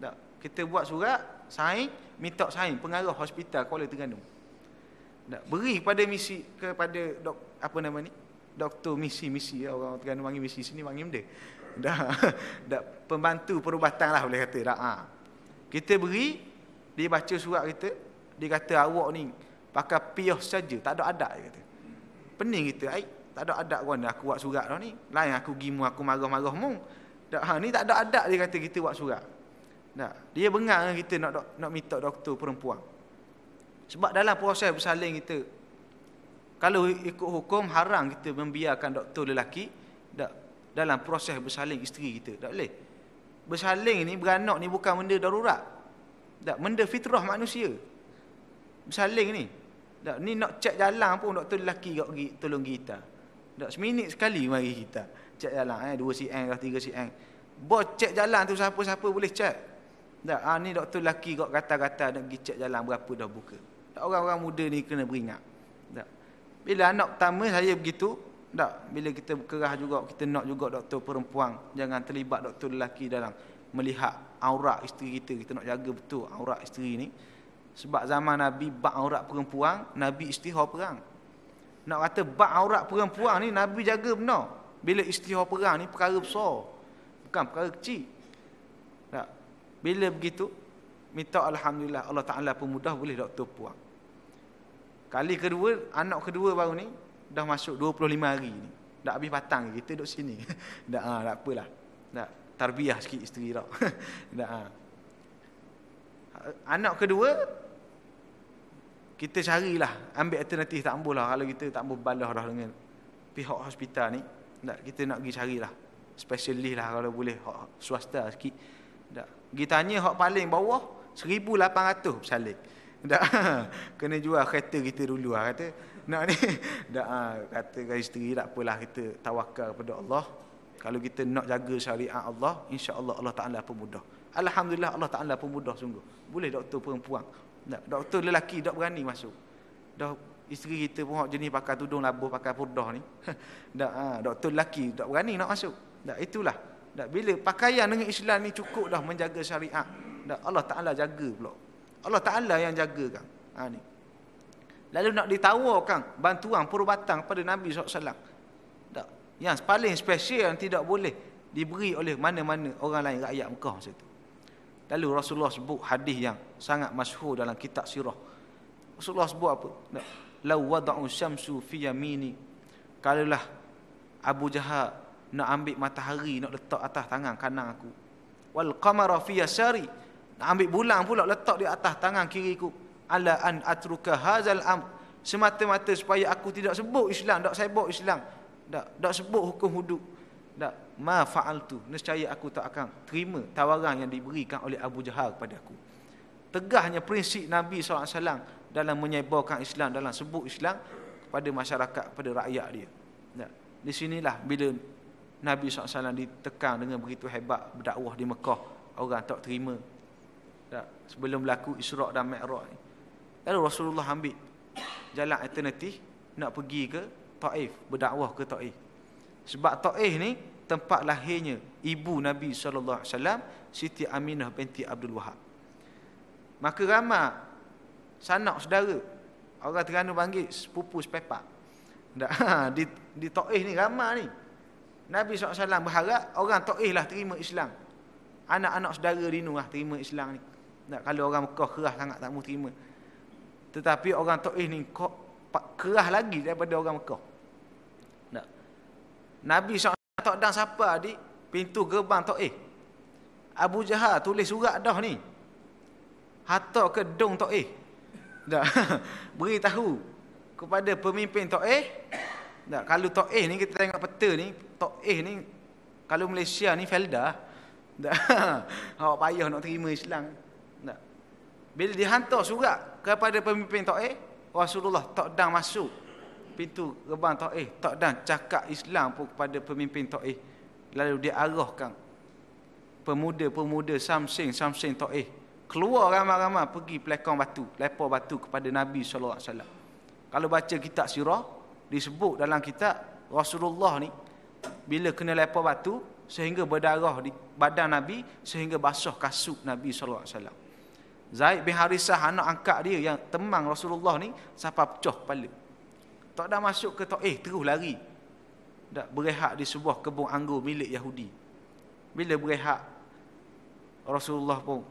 tak kita buat surat sign minta sign pengarah hospital Kuala Terengganu tak beri kepada misi kepada dok apa nama ni doktor misi-misi ya, orang Terengganu panggil misi sini panggil benda dah dah pembantu perubatan lah boleh kata dah ha. kita beri dia baca surat kita dia kata awak ni pakai pios saja tak ada adat dia kata pening kita ai tak ada adat kau aku buat surat dah ni lain aku gimu aku marah-marah mu dah ha ni tak ada adat dia kata kita buat surat dah dia bengang kita nak nak minta doktor perempuan sebab dalam proses bersalin kita kalau ikut hukum haram kita membiarkan doktor lelaki dalam proses bersalin isteri kita. Tak boleh. Bersalin ni beranak ni bukan benda darurat. Tak benda fitrah manusia. Bersalin ni. Tak ni nak cek jalan pun doktor lelaki kau pergi tolong kita. Tak seminit sekali mari kita cek jalan eh 2 cm atau 3 cm. Bo cek jalan tu siapa-siapa boleh cek. Tak ah ha, ni doktor lelaki kau kata-kata nak pergi cek jalan berapa dah buka. Tak orang-orang muda ni kena beringat. Bila anak pertama saya begitu, tak. Bila kita kerah juga, kita nak juga doktor perempuan. Jangan terlibat doktor lelaki dalam melihat aurat isteri kita. Kita nak jaga betul aurat isteri ni. Sebab zaman Nabi bak aurat perempuan, Nabi istihar perang. Nak kata bak aurat perempuan ni, Nabi jaga benar. Bila istihar perang ni perkara besar. Bukan perkara kecil. Tak. Bila begitu, minta Alhamdulillah Allah Ta'ala pemudah boleh doktor perempuan. Kali kedua, anak kedua baru ni dah masuk 25 hari ni. Dah habis batang kita duduk sini. Dah ah, tak apalah. Dah tarbiyah sikit isteri dah. Dah ah. Anak kedua kita carilah ambil alternatif tak ambullah kalau kita tak ambul balah dah dengan pihak hospital ni. Dah kita nak pergi carilah. Specialist lah kalau boleh hak swasta sikit. kita Gitanya hak paling bawah 1800 salik dah kena jual kereta kita dulu lah kata nak ni dah ha, kata kat isteri tak apalah kita tawakal kepada Allah kalau kita nak jaga syariat Allah insya-Allah Allah Taala pemudah alhamdulillah Allah Taala pemudah sungguh boleh doktor perempuan tak, doktor lelaki tak berani masuk dah isteri kita pun hak jenis pakai tudung labuh pakai purdah ni dah ha, doktor lelaki tak berani nak masuk dah itulah dah bila pakaian dengan Islam ni cukup dah menjaga syariat dah Allah Taala jaga pula Allah Ta'ala yang jaga kan. Ha, ni. Lalu nak ditawarkan bantuan perubatan pada Nabi SAW. Tak. Yang paling special yang tidak boleh diberi oleh mana-mana orang lain rakyat Mekah masa itu. Lalu Rasulullah sebut hadis yang sangat masyhur dalam kitab sirah. Rasulullah sebut apa? Tak. Lau wada'u syamsu fi yamini. Kalaulah Abu Jahal nak ambil matahari nak letak atas tangan kanan aku. Wal qamara fi yasari ambil bulan pula letak di atas tangan kiriku ala an atruka hazal am semata-mata supaya aku tidak sebut Islam tak sebut Islam tak tak sebut hukum hudud tak ma tu, nescaya aku tak akan terima tawaran yang diberikan oleh Abu Jahal kepada aku tegahnya prinsip Nabi SAW dalam menyebarkan Islam dalam sebut Islam kepada masyarakat kepada rakyat dia tak di sinilah bila Nabi SAW ditekan dengan begitu hebat berdakwah di Mekah orang tak terima tak, sebelum berlaku Isra' dan Mi'raj ni. Lalu Rasulullah ambil jalan alternatif nak pergi ke Taif berdakwah ke Taif. Sebab Taif ni tempat lahirnya ibu Nabi sallallahu alaihi wasallam Siti Aminah binti Abdul Wahab. Maka ramai sanak saudara orang Terengganu panggil sepupu sepepak. Tak, ha, di di Taif ni ramai ni. Nabi SAW berharap orang Taif lah terima Islam. Anak-anak saudara Rinu lah terima Islam ni. Nak kalau orang Mekah keras sangat tak mau terima. Tetapi orang Taif ni keras lagi daripada orang Mekah. Nak. Nabi SAW tak ada siapa di pintu gerbang Taif. Abu Jahal tulis surat dah ni. Hatta ke dong Taif. Nak. Beritahu kepada pemimpin Taif. Nak. Kalau Taif ni kita tengok peta ni. Taif ni kalau Malaysia ni felda. Tak. Awak payah nak terima Islam bila dihantar surat kepada pemimpin Taif Rasulullah tak dan masuk pintu gerbang Taif tak dan cakap Islam pun kepada pemimpin Taif lalu dia arahkan pemuda-pemuda samsing samsing Taif keluar ramai-ramai pergi pelekong batu lepor batu kepada Nabi saw. kalau baca kitab sirah disebut dalam kitab Rasulullah ni bila kena lepor batu sehingga berdarah di badan Nabi sehingga basah kasut Nabi saw. Zaid bin Harisah anak angkat dia yang temang Rasulullah ni siapa pecah kepala. Tak ada masuk ke tak eh terus lari. Dak berehat di sebuah kebun anggur milik Yahudi. Bila berehat Rasulullah pun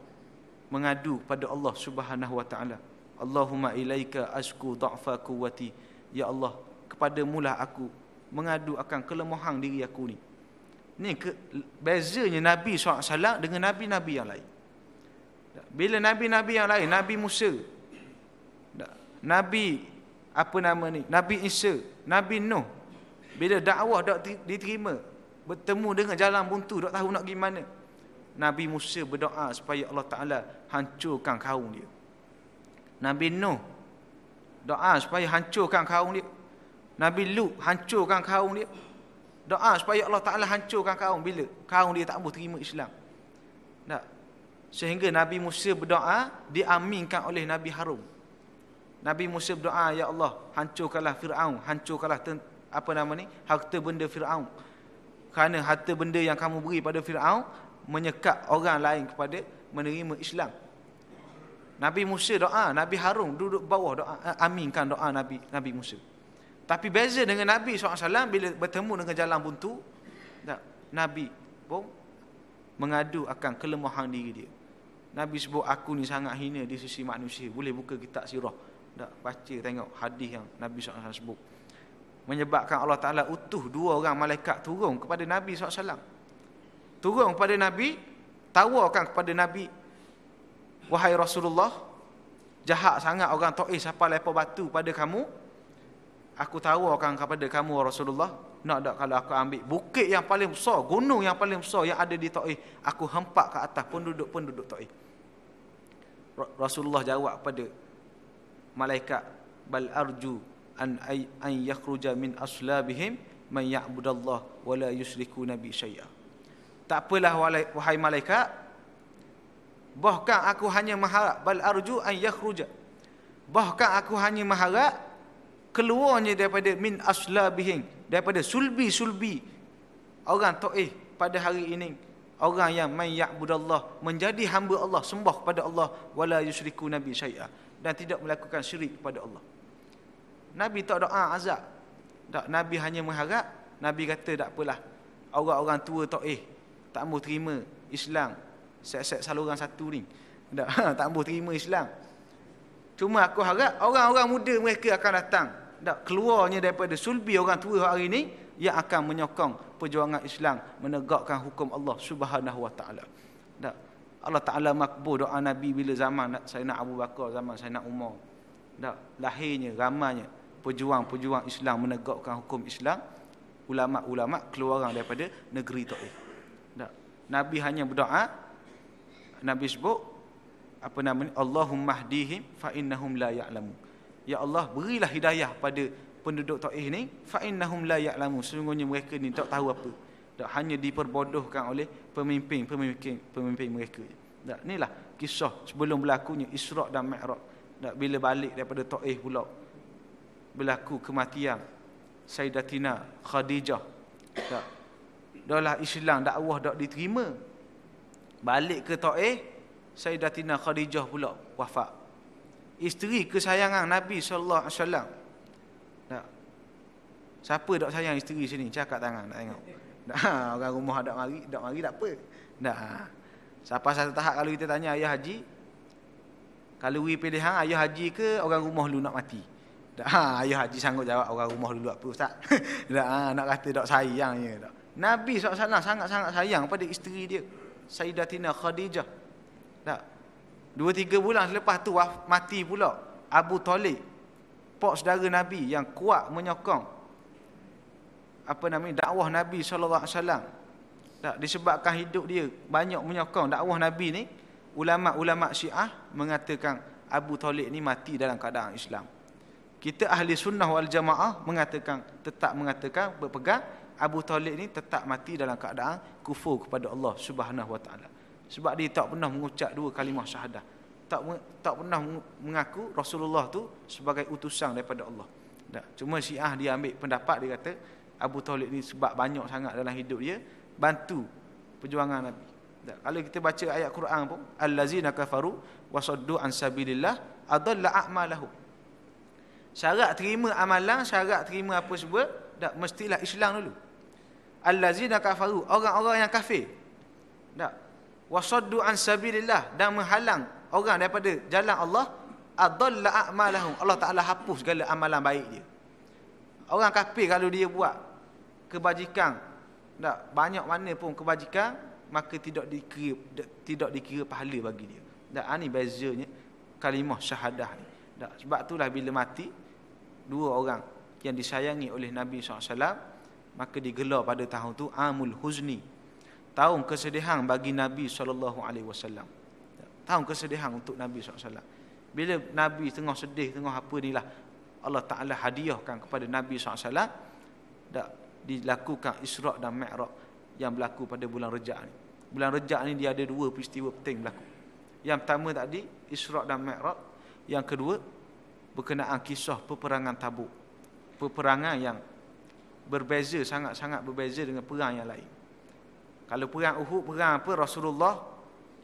mengadu pada Allah Subhanahu wa taala. Allahumma ilaika asku da'fa quwwati. Ya Allah, kepada mula aku mengadu akan kelemahan diri aku ni. Ni ke, bezanya Nabi SAW dengan Nabi-Nabi yang lain. Bila nabi-nabi yang lain, Nabi Musa, Nabi apa nama ni? Nabi Isa, Nabi Nuh. Bila dakwah dak diterima, bertemu dengan jalan buntu, dak tahu nak pergi mana. Nabi Musa berdoa supaya Allah Taala hancurkan kaum dia. Nabi Nuh doa supaya hancurkan kaum dia. Nabi Lut hancurkan kaum dia. Doa supaya Allah Taala hancurkan kaum bila kaum dia tak mau terima Islam. Tak. Sehingga Nabi Musa berdoa diaminkan oleh Nabi Harun. Nabi Musa berdoa, "Ya Allah, hancurkanlah Firaun, hancurkanlah apa nama ni? Harta benda Firaun." Kerana harta benda yang kamu beri pada Firaun menyekat orang lain kepada menerima Islam. Nabi Musa doa, Nabi Harun duduk bawah doa, eh, aminkan doa Nabi Nabi Musa. Tapi beza dengan Nabi SAW bila bertemu dengan jalan buntu, Nabi pun mengadu akan kelemahan diri dia. Nabi sebut aku ni sangat hina di sisi manusia. Boleh buka kitab sirah. Tak baca tengok hadis yang Nabi SAW sebut. Menyebabkan Allah Ta'ala utuh dua orang malaikat turun kepada Nabi SAW. Turun kepada Nabi, tawarkan kepada Nabi. Wahai Rasulullah, jahat sangat orang ta'is eh sampai lepas batu pada kamu. Aku tawarkan kepada kamu Rasulullah. Nak tak kalau aku ambil bukit yang paling besar, gunung yang paling besar yang ada di ta'is. Eh, aku hempak ke atas penduduk-penduduk ta'is. Eh. Rasulullah jawab pada malaikat bal arju an ay an yakhruja min aslabihim man ya'budallah wa la yushriku nabi syai'a tak apalah wahai malaikat bahkan aku hanya mengharap bal arju an yakhruja bahkan aku hanya mengharap keluarnya daripada min aslabihim daripada sulbi-sulbi orang to'ih pada hari ini orang yang man ya'budallah menjadi hamba Allah sembah kepada Allah wala yusyriku nabi syai'a dan tidak melakukan syirik kepada Allah. Nabi tak doa azab. Tak nabi hanya mengharap, nabi kata tak apalah. Orang-orang tua tak eh tak mau terima Islam. Set-set saluran satu ni. Tak tak mau terima Islam. Cuma aku harap orang-orang muda mereka akan datang. Tak keluarnya daripada sulbi orang tua hari ini yang akan menyokong perjuangan Islam menegakkan hukum Allah Subhanahu wa taala. Tak. Allah Taala makbul doa Nabi bila zaman nak Abu Bakar, zaman saya nak Umar. Tak. Lahirnya ramainya pejuang-pejuang Islam menegakkan hukum Islam, ulama-ulama keluaran daripada negeri Taif. Tak. Nabi hanya berdoa Nabi sebut apa namanya Allahumma hdihim fa innahum la ya'lamun. Ya Allah berilah hidayah pada penduduk Taif ni fa innahum la ya'lamu sesungguhnya mereka ni tak tahu apa tak hanya diperbodohkan oleh pemimpin pemimpin pemimpin mereka tak inilah kisah sebelum berlakunya Isra' dan Mi'raj tak bila balik daripada Taif pula berlaku kematian Sayyidatina Khadijah tak dahlah Islam dakwah tak diterima balik ke Taif Sayyidatina Khadijah pula wafat isteri kesayangan Nabi sallallahu alaihi wasallam Siapa tak sayang isteri sini? Cakap tangan nak tengok. Dah, orang rumah tak mari, tak mari tak apa. Dah. Siapa satu tahap kalau kita tanya ayah haji? Kalau we pilih hang ayah haji ke orang rumah lu nak mati? Dah, ayah haji sanggup jawab orang rumah dulu apa ustaz? Dah, ah, nak kata tak sayangnya tak. Nabi SAW sangat-sangat sayang pada isteri dia. Sayyidatina Khadijah. Tak. Dua tiga bulan selepas tu mati pula. Abu Talib. Pak saudara Nabi yang kuat menyokong apa nama dakwah Nabi sallallahu alaihi wasallam. Tak disebabkan hidup dia banyak menyokong dakwah Nabi ni, ulama-ulama Syiah mengatakan Abu Talib ni mati dalam keadaan Islam. Kita ahli sunnah wal jamaah mengatakan tetap mengatakan berpegang Abu Talib ni tetap mati dalam keadaan kufur kepada Allah Subhanahu wa taala. Sebab dia tak pernah mengucap dua kalimah syahadah. Tak tak pernah mengaku Rasulullah tu sebagai utusan daripada Allah. Tak. Cuma Syiah dia ambil pendapat dia kata Abu Talib ni sebab banyak sangat dalam hidup dia bantu perjuangan Nabi. Kalau kita baca ayat Quran pun allazina kafaru wasaddu an sabilillah adalla a'malahu. Syarat terima amalan, syarat terima apa semua, tak mestilah Islam dulu. Allazina kafaru, orang-orang yang kafir. Tak. Wasaddu an sabilillah dan menghalang orang daripada jalan Allah adalla amalahu Allah Taala hapus segala amalan baik dia. Orang kafir kalau dia buat kebajikan, tak banyak mana pun kebajikan, maka tidak dikira tidak dikira pahala bagi dia. Dan ini ha, bezanya kalimah syahadah ni. Tak, sebab itulah bila mati dua orang yang disayangi oleh Nabi SAW maka digelar pada tahun tu Amul Huzni tahun kesedihan bagi Nabi sallallahu alaihi wasallam tahun kesedihan untuk Nabi sallallahu bila Nabi tengah sedih tengah apa nilah Allah Ta'ala hadiahkan kepada Nabi SAW dah dilakukan Isra' dan Mi'raq yang berlaku pada bulan Rejab ni bulan Rejab ni dia ada dua peristiwa penting berlaku yang pertama tadi Isra' dan Mi'raq yang kedua berkenaan kisah peperangan tabuk peperangan yang berbeza sangat-sangat berbeza dengan perang yang lain kalau perang Uhud perang apa Rasulullah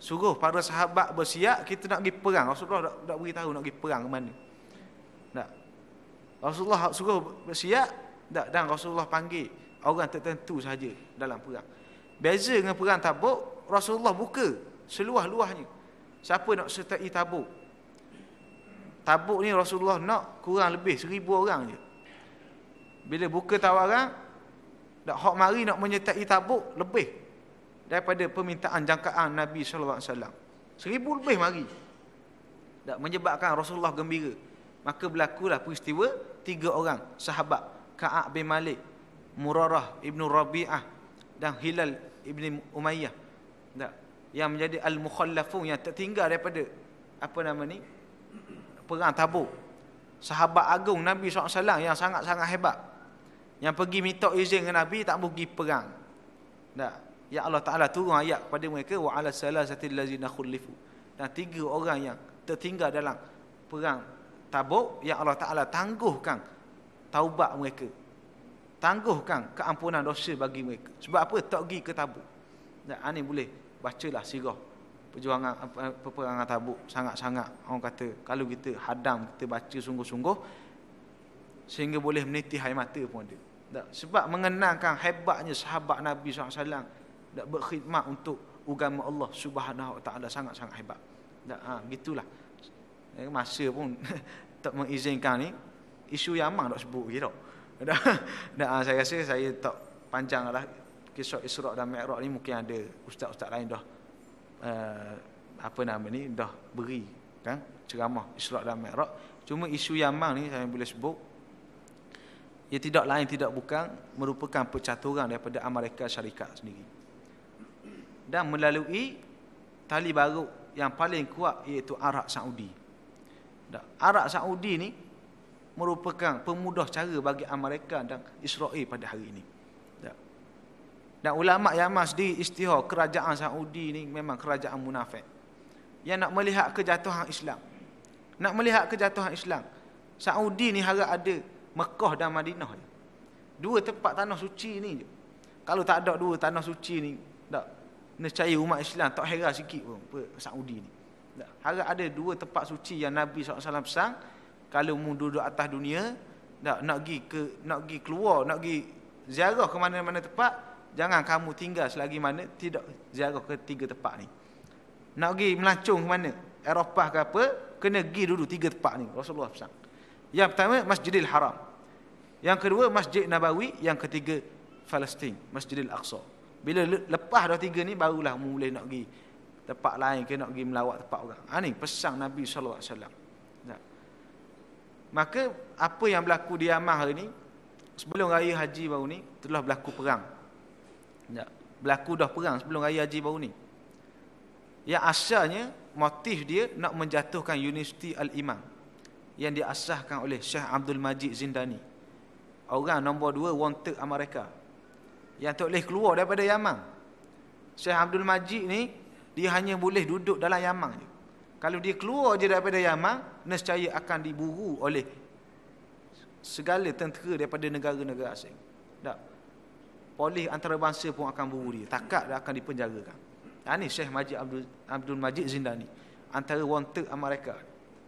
suruh para sahabat bersiap kita nak pergi perang Rasulullah tak, tak beritahu nak pergi perang ke mana Rasulullah suruh bersiap tak dan Rasulullah panggil orang tertentu saja dalam perang. Beza dengan perang Tabuk, Rasulullah buka seluas-luasnya. Siapa nak sertai Tabuk? Tabuk ni Rasulullah nak kurang lebih seribu orang je. Bila buka tawaran, dak hok mari nak menyertai Tabuk lebih daripada permintaan jangkaan Nabi sallallahu alaihi wasallam. Seribu lebih mari. Dak menyebabkan Rasulullah gembira. Maka berlakulah peristiwa tiga orang sahabat Ka'ab bin Malik, Murarah ibnu Rabi'ah dan Hilal ibni Umayyah. Tak? Yang menjadi al-mukhallafun yang tertinggal daripada apa nama ni? Perang Tabuk. Sahabat agung Nabi SAW yang sangat-sangat hebat. Yang pergi minta izin ke Nabi tak pergi perang. Tak? Ya Allah Taala turun ayat kepada mereka wa ala salasati allazina khulifu. Dan tiga orang yang tertinggal dalam perang Tabuk yang Allah Ta'ala tangguhkan taubat mereka. Tangguhkan keampunan dosa bagi mereka. Sebab apa? Tak pergi ke tabuk. Dan ini ha, boleh bacalah sirah perjuangan peperangan tabuk sangat-sangat orang kata kalau kita hadam kita baca sungguh-sungguh sehingga boleh meniti air mata pun ada tak? sebab mengenangkan hebatnya sahabat Nabi SAW tak berkhidmat untuk agama Allah Subhanahu Wa Taala sangat-sangat hebat tak? ha, gitulah Ya, masa pun tak mengizinkan ni isu yang amang tak sebut lagi tak. Dah, saya rasa saya tak panjang lah kisah Israq dan Mi'raq ni mungkin ada ustaz-ustaz lain dah uh, apa nama ni dah beri kan ceramah Israq dan Mi'raq. Cuma isu yang amang ni saya boleh sebut ia ya tidak lain tidak bukan merupakan percaturan daripada Amerika Syarikat sendiri. Dan melalui tali baru yang paling kuat iaitu Arab Saudi. Arab Saudi ni merupakan pemudah cara bagi Amerika dan Israel pada hari ini. Dan ulama Mas di istihar kerajaan Saudi ni memang kerajaan munafik. Yang nak melihat kejatuhan Islam. Nak melihat kejatuhan Islam. Saudi ni harap ada Mekah dan Madinah. Dua tempat tanah suci ni je. Kalau tak ada dua tanah suci ni, tak. Nescaya umat Islam tak heran sikit pun Saudi ni. Harap ada dua tempat suci yang Nabi SAW pesan Kalau mu duduk atas dunia Nak nak pergi ke, nak pergi keluar Nak pergi ziarah ke mana-mana tempat Jangan kamu tinggal selagi mana Tidak ziarah ke tiga tempat ni Nak pergi melancung ke mana Eropah ke apa Kena pergi dulu tiga tempat ni Rasulullah pesan Yang pertama Masjidil Haram Yang kedua Masjid Nabawi Yang ketiga Palestin Masjidil Aqsa Bila lepas dah tiga ni Barulah mu boleh nak pergi tempat lain ke nak pergi melawat tempat orang. Ha, ni pesan Nabi SAW. Maka apa yang berlaku di Yaman hari ni, sebelum raya haji baru ni, telah berlaku perang. Ya. Berlaku dah perang sebelum raya haji baru ni. Yang asalnya, motif dia nak menjatuhkan Universiti Al-Imam. Yang diasahkan oleh Syekh Abdul Majid Zindani. Orang nombor dua wanted Amerika. Yang tak boleh keluar daripada Yaman. Syekh Abdul Majid ni, dia hanya boleh duduk dalam Yamang je. Kalau dia keluar je daripada Yamang, nescaya akan diburu oleh segala tentera daripada negara-negara asing. Tak. Polis antarabangsa pun akan buru dia. Takat dia akan dipenjarakan. Ha, ini Syekh Majid Abdul, Abdul Majid Zindani. Antara wanted Amerika.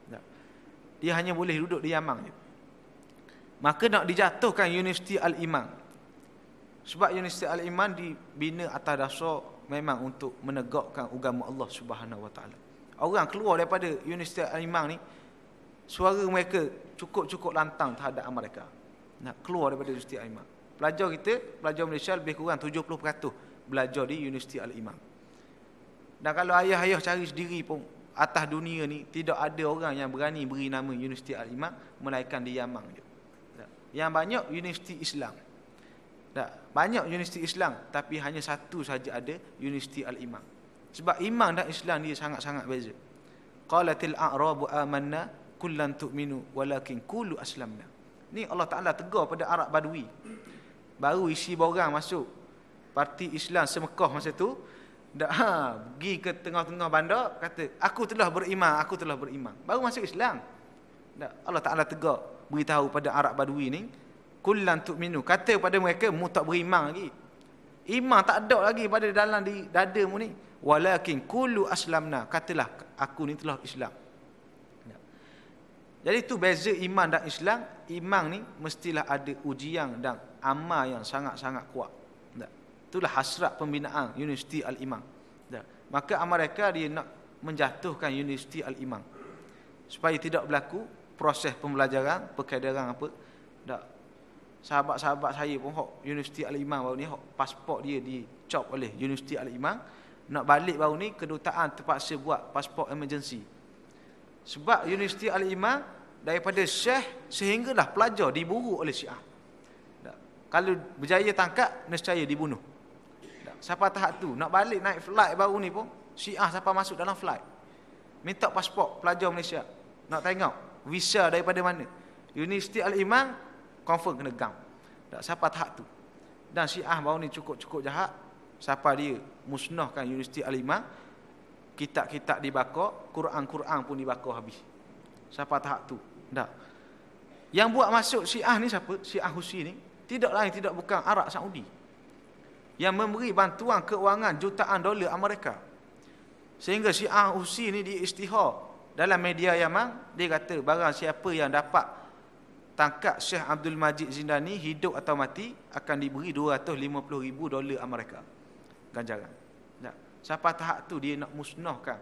Tak. Dia hanya boleh duduk di Yamang je. Maka nak dijatuhkan Universiti Al-Iman. Sebab Universiti Al-Iman dibina atas dasar memang untuk menegakkan agama Allah Subhanahu Wa Taala. Orang keluar daripada Universiti Al-Imam ni suara mereka cukup-cukup lantang terhadap mereka. Nak keluar daripada Universiti Al-Imam. Pelajar kita, pelajar Malaysia lebih kurang 70% belajar di Universiti Al-Imam. Dan kalau ayah-ayah cari sendiri pun atas dunia ni tidak ada orang yang berani beri nama Universiti Al-Imam melainkan di Yaman je. Yang banyak Universiti Islam. Tak. Banyak universiti Islam tapi hanya satu saja ada Universiti al Imam. Sebab Imam dan Islam dia sangat-sangat beza. Qalatil a'rabu amanna kullan tu'minu walakin kullu aslamna. Ni Allah Taala tegur pada Arab Badui. Baru isi borang masuk parti Islam semekah masa tu dah ha, pergi ke tengah-tengah bandar kata aku telah beriman aku telah beriman baru masuk Islam dah Allah Taala tegak beritahu pada Arab Badui ni kullan tu'minu kata kepada mereka mu tak beriman lagi iman tak ada lagi pada dalam di dada mu ni walakin kullu aslamna katalah aku ni telah Islam ya. jadi itu beza iman dan Islam iman ni mestilah ada ujian dan amal yang sangat-sangat kuat ya. itulah hasrat pembinaan universiti al-iman ya. maka mereka dia nak menjatuhkan universiti al-iman supaya tidak berlaku proses pembelajaran perkaderan apa sahabat-sahabat saya pun hok Universiti Al Imam baru ni hok pasport dia dicop oleh Universiti Al Imam nak balik baru ni kedutaan terpaksa buat pasport emergency sebab Universiti Al Imam daripada syekh sehinggalah pelajar diburu oleh Syiah kalau berjaya tangkap nescaya dibunuh siapa tahap tu nak balik naik flight baru ni pun Syiah siapa masuk dalam flight minta pasport pelajar Malaysia nak tengok visa daripada mana Universiti Al Imam confirm kena gam. Tak siapa tahap tu. Dan Syiah baru ni cukup-cukup jahat siapa dia musnahkan Universiti alimah. iman kitab-kitab dibakar, Quran-Quran pun dibakar habis. Siapa tahap tu? Tak. Yang buat masuk Syiah ni siapa? Syiah Husi ni. Tidak lain tidak bukan Arab Saudi. Yang memberi bantuan keuangan jutaan dolar Amerika. Sehingga Syiah Husi ni diistihar dalam media Yaman, dia kata barang siapa yang dapat tangkap Syekh Abdul Majid Zindani hidup atau mati akan diberi 250 ribu dolar Amerika ganjaran tak. siapa tahap tu dia nak musnahkan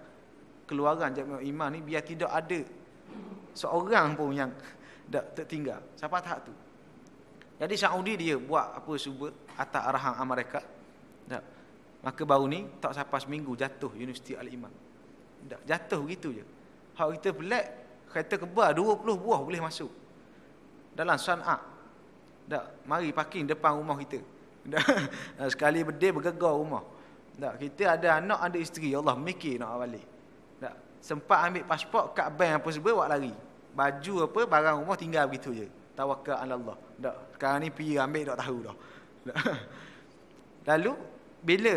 keluaran jamiah iman ni biar tidak ada seorang pun yang tak tertinggal siapa tahap tu jadi Saudi dia buat apa semua atas arahan Amerika tak. maka baru ni tak siapa seminggu jatuh Universiti Al-Iman tak. jatuh gitu je Kalau kita pelik kereta kebar 20 buah boleh masuk dalam sana tak mari parking depan rumah kita tak sekali berdeh bergegar rumah tak kita ada anak ada isteri Allah mikir nak balik tak sempat ambil pasport kad bank apa sebab buat lari baju apa barang rumah tinggal begitu je tawakal ala Allah tak sekarang ni pergi ambil tak tahu dah tak lalu bila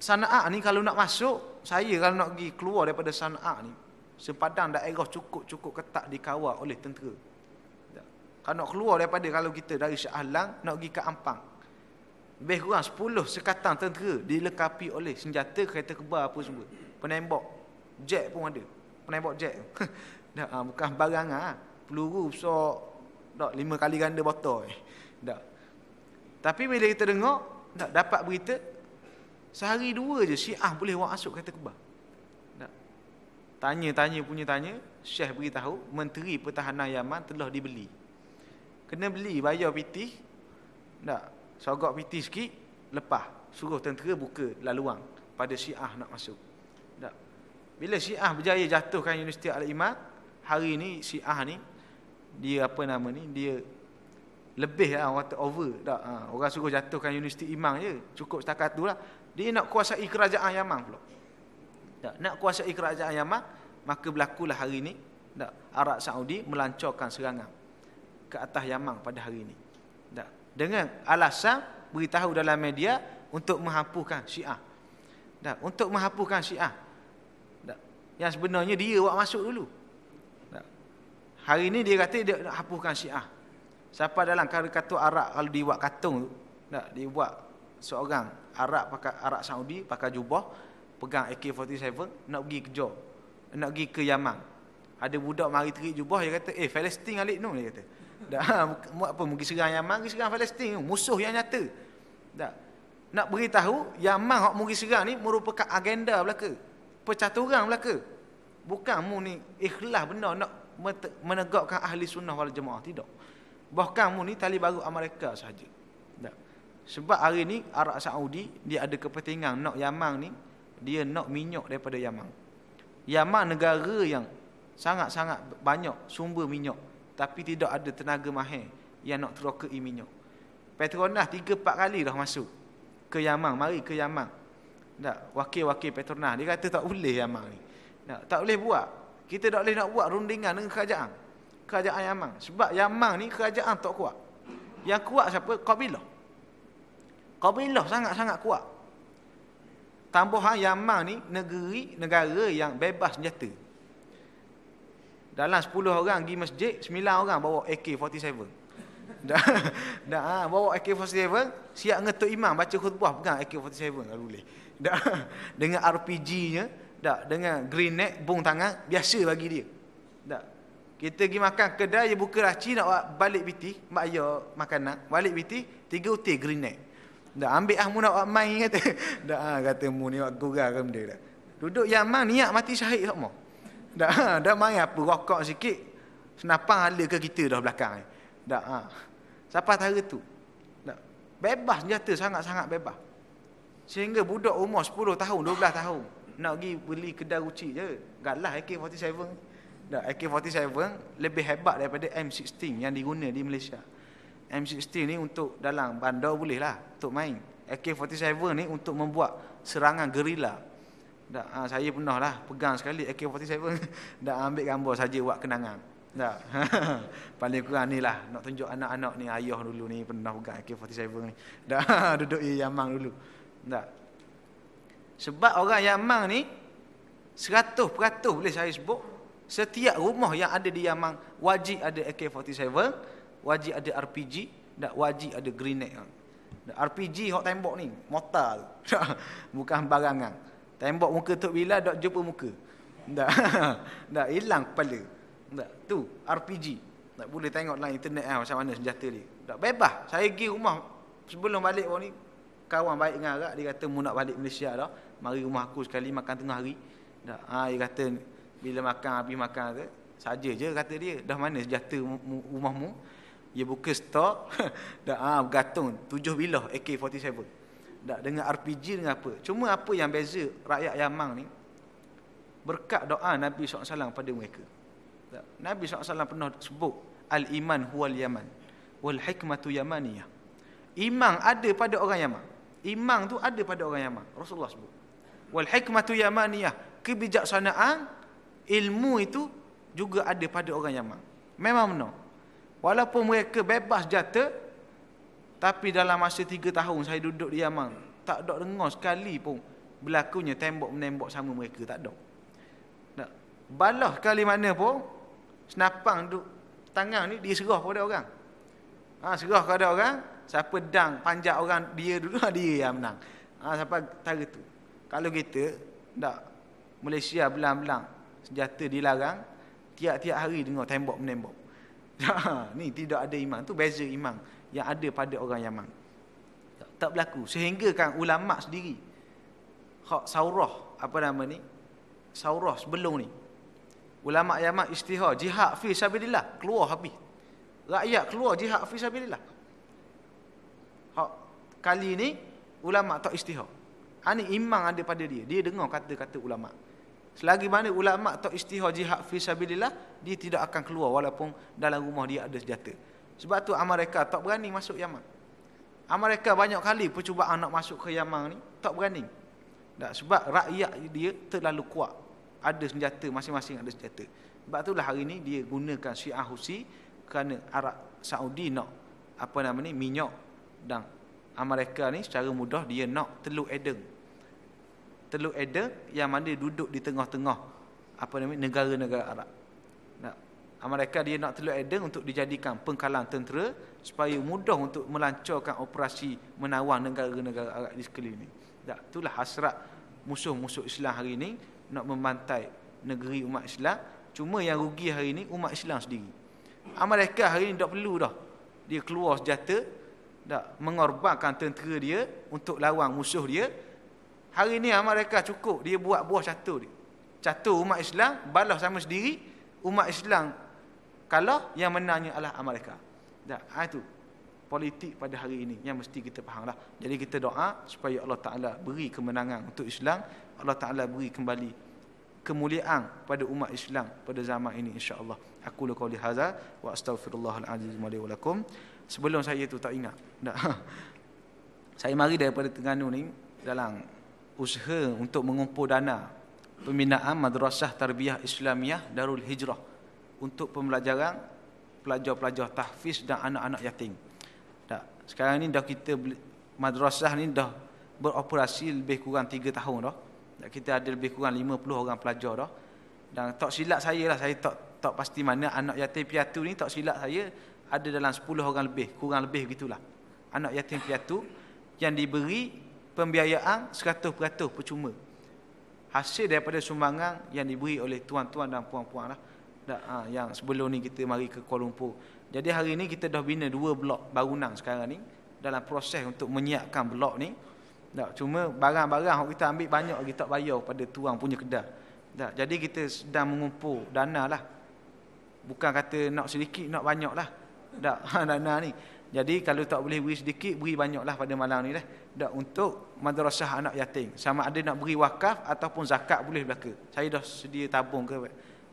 sana ni kalau nak masuk saya kalau nak pergi keluar daripada sana ni sempadan daerah cukup-cukup ketat dikawal oleh tentera tak ah, nak keluar daripada kalau kita dari Syahlang nak pergi ke Ampang. Lebih kurang 10 sekatang tentera dilengkapi oleh senjata kereta kebar apa semua. Penembak jet pun ada. Penembak jet. Dah ah, bukan barang ah. Peluru besar tak lima kali ganda botol. Eh. Tak. Tapi bila kita dengar tak dapat berita sehari dua je Syiah boleh buat masuk kereta kebar. Tak. Tanya-tanya punya tanya, Syekh beritahu Menteri Pertahanan Yaman telah dibeli kena beli bayar piti tak sogok piti sikit lepas suruh tentera buka laluan pada syiah nak masuk tak bila syiah berjaya jatuhkan universiti al-iman hari ni syiah ni dia apa nama ni dia lebih lah orang over tak ha, orang suruh jatuhkan universiti iman je cukup setakat tu lah dia nak kuasai kerajaan Yaman pula tak nak kuasai kerajaan Yaman maka berlakulah hari ni tak Arab Saudi melancarkan serangan ke atas Yamang pada hari ini. Tak. Dengan alasan beritahu dalam media untuk menghapuskan Syiah. Tak. Untuk menghapuskan Syiah. Tak. Yang sebenarnya dia buat masuk dulu. Tak. Hari ini dia kata dia nak hapuskan Syiah. Siapa dalam kata Arab kalau dibuat katung tu, tak. dia buat seorang Arab pakai Arab Saudi pakai jubah pegang AK-47 nak pergi kerja nak pergi ke Yaman ada budak mari terik jubah dia kata eh Palestin Alik Nun dia kata tak, buat ha, apa mungkin serang Yaman, mungkin serang Palestin, musuh yang nyata. Tak. Nak beritahu Yaman hok mungkin serang ni merupakan agenda belaka. Percaturan belaka. Bukan mu ni ikhlas benar nak menegakkan ahli sunnah wal jemaah tidak. Bahkan mu ni tali baru Amerika sahaja. Tak. Sebab hari ni Arab Saudi dia ada kepentingan nak Yaman ni dia nak minyak daripada Yaman. Yaman negara yang sangat-sangat banyak sumber minyak tapi tidak ada tenaga mahir yang nak teroka e minyak. Petronas 3 4 kali dah masuk ke Yaman, mari ke Yaman. Tak, wakil-wakil Petronas dia kata tak boleh Yaman ni. Tak, tak boleh buat. Kita tak boleh nak buat rundingan dengan kerajaan. Kerajaan Yaman. Sebab Yaman ni kerajaan tak kuat. Yang kuat siapa? Kabilah. Kabilah sangat-sangat kuat. Tambahan Yaman ni negeri negara yang bebas senjata. Dalam 10 orang pergi masjid, 9 orang bawa AK-47. Dah, dah ha, bawa AK-47, siap ngetuk imam baca khutbah pegang AK-47 kalau boleh. Dah, dengan RPG-nya, dah, dengan green neck, bung tangan, biasa bagi dia. Dah. Kita pergi makan kedai, dia buka raci nak balik biti, mak ayah makan nak, balik biti, tiga utih green neck. Dah ambil ah mu nak buat main kata. Dah ha, kata mu ni buat gurau ke benda dah. Duduk yang mang niat mati syahid sama. Dah, ha, dah main apa rokok sikit. Senapang ada ke kita dah belakang ni. Dah. Ha. Siapa tahu tu? Dah. Bebas senjata sangat-sangat bebas. Sehingga budak umur 10 tahun, 12 tahun nak pergi beli kedai uci je. Galah AK-47. Dah, AK-47 lebih hebat daripada M16 yang diguna di Malaysia. M16 ni untuk dalam bandar boleh lah untuk main. AK-47 ni untuk membuat serangan gerila tak, ha, ah, saya pernah lah pegang sekali AK-47 Tak ambil gambar saja buat kenangan tak. Paling kurang ni lah Nak tunjuk anak-anak ni Ayah dulu ni pernah pegang AK-47 ni tak, Duduk di Yamang dulu tak. Sebab orang Yamang ni Seratus peratus boleh saya sebut Setiap rumah yang ada di Yamang Wajib ada AK-47 Wajib ada RPG tak, Wajib ada grenade RPG hot tembok ni Mortal Bukan barangan Tembok muka Tok Bila dok jumpa muka. Tak. Tak hilang kepala. Tak. Tu RPG. Tak boleh tengok dalam internet ah macam mana senjata dia. Tak bebas. Saya pergi rumah sebelum balik orang ni kawan baik dengan Arab dia kata mu nak balik Malaysia dah. Mari rumah aku sekali makan tengah hari. Tak. Ha, ah, dia kata bila makan habis makan ke saja je kata dia. Dah mana senjata rumahmu? Dia buka stok. Dah ah bergantung. Tujuh bilah AK-47 tak dengan RPG dengan apa. Cuma apa yang beza rakyat Yamang ni berkat doa Nabi Sallallahu Alaihi Wasallam pada mereka. Tak. Nabi SAW pernah sebut al-iman huwal yaman wal hikmatu yamaniyah. Iman ada pada orang Yamang. Iman tu ada pada orang Yamang. Rasulullah sebut. Wal hikmatu yamaniyah, kebijaksanaan ilmu itu juga ada pada orang Yamang. Memang benar. Walaupun mereka bebas jata, tapi dalam masa tiga tahun saya duduk di Yaman, tak ada dengar sekali pun berlakunya tembok menembok sama mereka, tak ada. Tak. Balah kali mana pun senapang duduk tangan ni diserah pada orang. Ha, serah kepada orang, siapa dang panjat orang dia dulu dia yang menang. Ha, siapa tarik tu. Kalau kita tak Malaysia belang-belang senjata dilarang tiap-tiap hari dengar tembok menembok. Ha, ni tidak ada iman tu beza iman yang ada pada orang Yaman. Tak, tak berlaku. Sehingga kan ulama sendiri hak saurah apa nama ni? Saurah sebelum ni. Ulama Yaman istihar jihad fi sabilillah keluar habis. Rakyat keluar jihad fi sabilillah. Hak kali ni ulama tak istihar. Ani ha, imam ada pada dia. Dia dengar kata-kata ulama. Selagi mana ulama tak istihar jihad fi sabilillah, dia tidak akan keluar walaupun dalam rumah dia ada senjata. Sebab tu Amerika tak berani masuk Yaman. Amerika banyak kali percubaan nak masuk ke Yaman ni, tak berani. Tak, sebab rakyat dia terlalu kuat. Ada senjata, masing-masing ada senjata. Sebab itulah hari ini dia gunakan Syiah Husi kerana Arab Saudi nak apa nama ni minyak dan Amerika ni secara mudah dia nak Teluk Eden. Teluk Eden yang mana duduk di tengah-tengah apa nama negara-negara Arab. Amerika ah, dia nak Teluk Eden untuk dijadikan pengkalan tentera supaya mudah untuk melancarkan operasi menawan negara-negara Arab di sekeliling. Tak, itulah hasrat musuh-musuh Islam hari ini nak memantai negeri umat Islam. Cuma yang rugi hari ini umat Islam sendiri. Amerika ah, hari ini tak perlu dah. Dia keluar senjata, tak, mengorbankan tentera dia untuk lawan musuh dia. Hari ini Amerika ah, cukup dia buat buah satu. dia. Catur umat Islam, balas sama sendiri, umat Islam kalau yang menangnya adalah Amerika dah, ha, itu politik pada hari ini yang mesti kita fahamlah jadi kita doa supaya Allah Ta'ala beri kemenangan untuk Islam Allah Ta'ala beri kembali kemuliaan pada umat Islam pada zaman ini insya Allah. aku lukau lihaza wa astaghfirullahaladzim walaikum sebelum saya itu tak ingat Dah. saya mari daripada Tengganu ni dalam usaha untuk mengumpul dana pembinaan Madrasah Tarbiyah Islamiah Darul Hijrah untuk pembelajaran pelajar-pelajar tahfiz dan anak-anak yatim. Tak. Sekarang ni dah kita madrasah ni dah beroperasi lebih kurang 3 tahun dah. Tak. Kita ada lebih kurang 50 orang pelajar dah. Dan tak silap saya lah, saya tak tak pasti mana anak yatim piatu ni tak silap saya ada dalam 10 orang lebih, kurang lebih gitulah. Anak yatim piatu yang diberi pembiayaan 100% percuma. Hasil daripada sumbangan yang diberi oleh tuan-tuan dan puan-puan lah dah ha, yang sebelum ni kita mari ke Kuala Lumpur. Jadi hari ni kita dah bina dua blok bangunan sekarang ni dalam proses untuk menyiapkan blok ni. Tak cuma barang-barang kita ambil banyak lagi tak bayar pada tuang punya kedai. Tak. Jadi kita sedang mengumpul dana lah. Bukan kata nak sedikit, nak banyak lah. Tak, ha, dana ni. Jadi kalau tak boleh beri sedikit, beri banyak lah pada malam ni lah. Tak, untuk madrasah anak yatim. Sama ada nak beri wakaf ataupun zakat boleh belaka. Saya dah sedia tabung ke.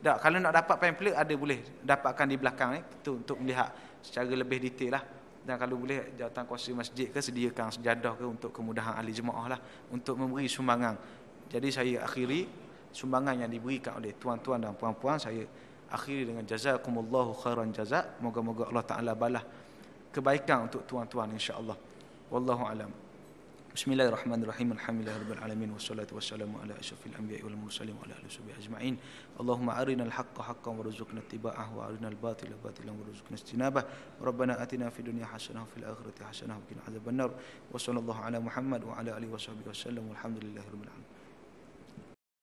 Tak, kalau nak dapat pamphlet ada boleh dapatkan di belakang ni eh, untuk melihat secara lebih detail lah. Dan kalau boleh jawatan kuasa masjid ke sediakan sejadah ke untuk kemudahan ahli jemaah lah untuk memberi sumbangan. Jadi saya akhiri sumbangan yang diberikan oleh tuan-tuan dan puan-puan saya akhiri dengan jazakumullahu khairan jazak. Moga-moga Allah Taala balas kebaikan untuk tuan-tuan insya-Allah. Wallahu alam. Bismillahirrahmanirrahim. Alhamdulillahirabbil alamin wassalatu wassalamu ala asyrafil anbiya'i wal mursalin wa ala alihi ajma'in. اللهم أرنا الحق حقا وارزقنا اتباعه وأرنا الباطل باطلا وارزقنا اجتنابه ربنا آتنا في الدنيا حسنة وفي الآخرة حسنة وقنا عذاب النار وصلى الله على محمد وعلى آله وصحبه وسلم والحمد لله رب العالمين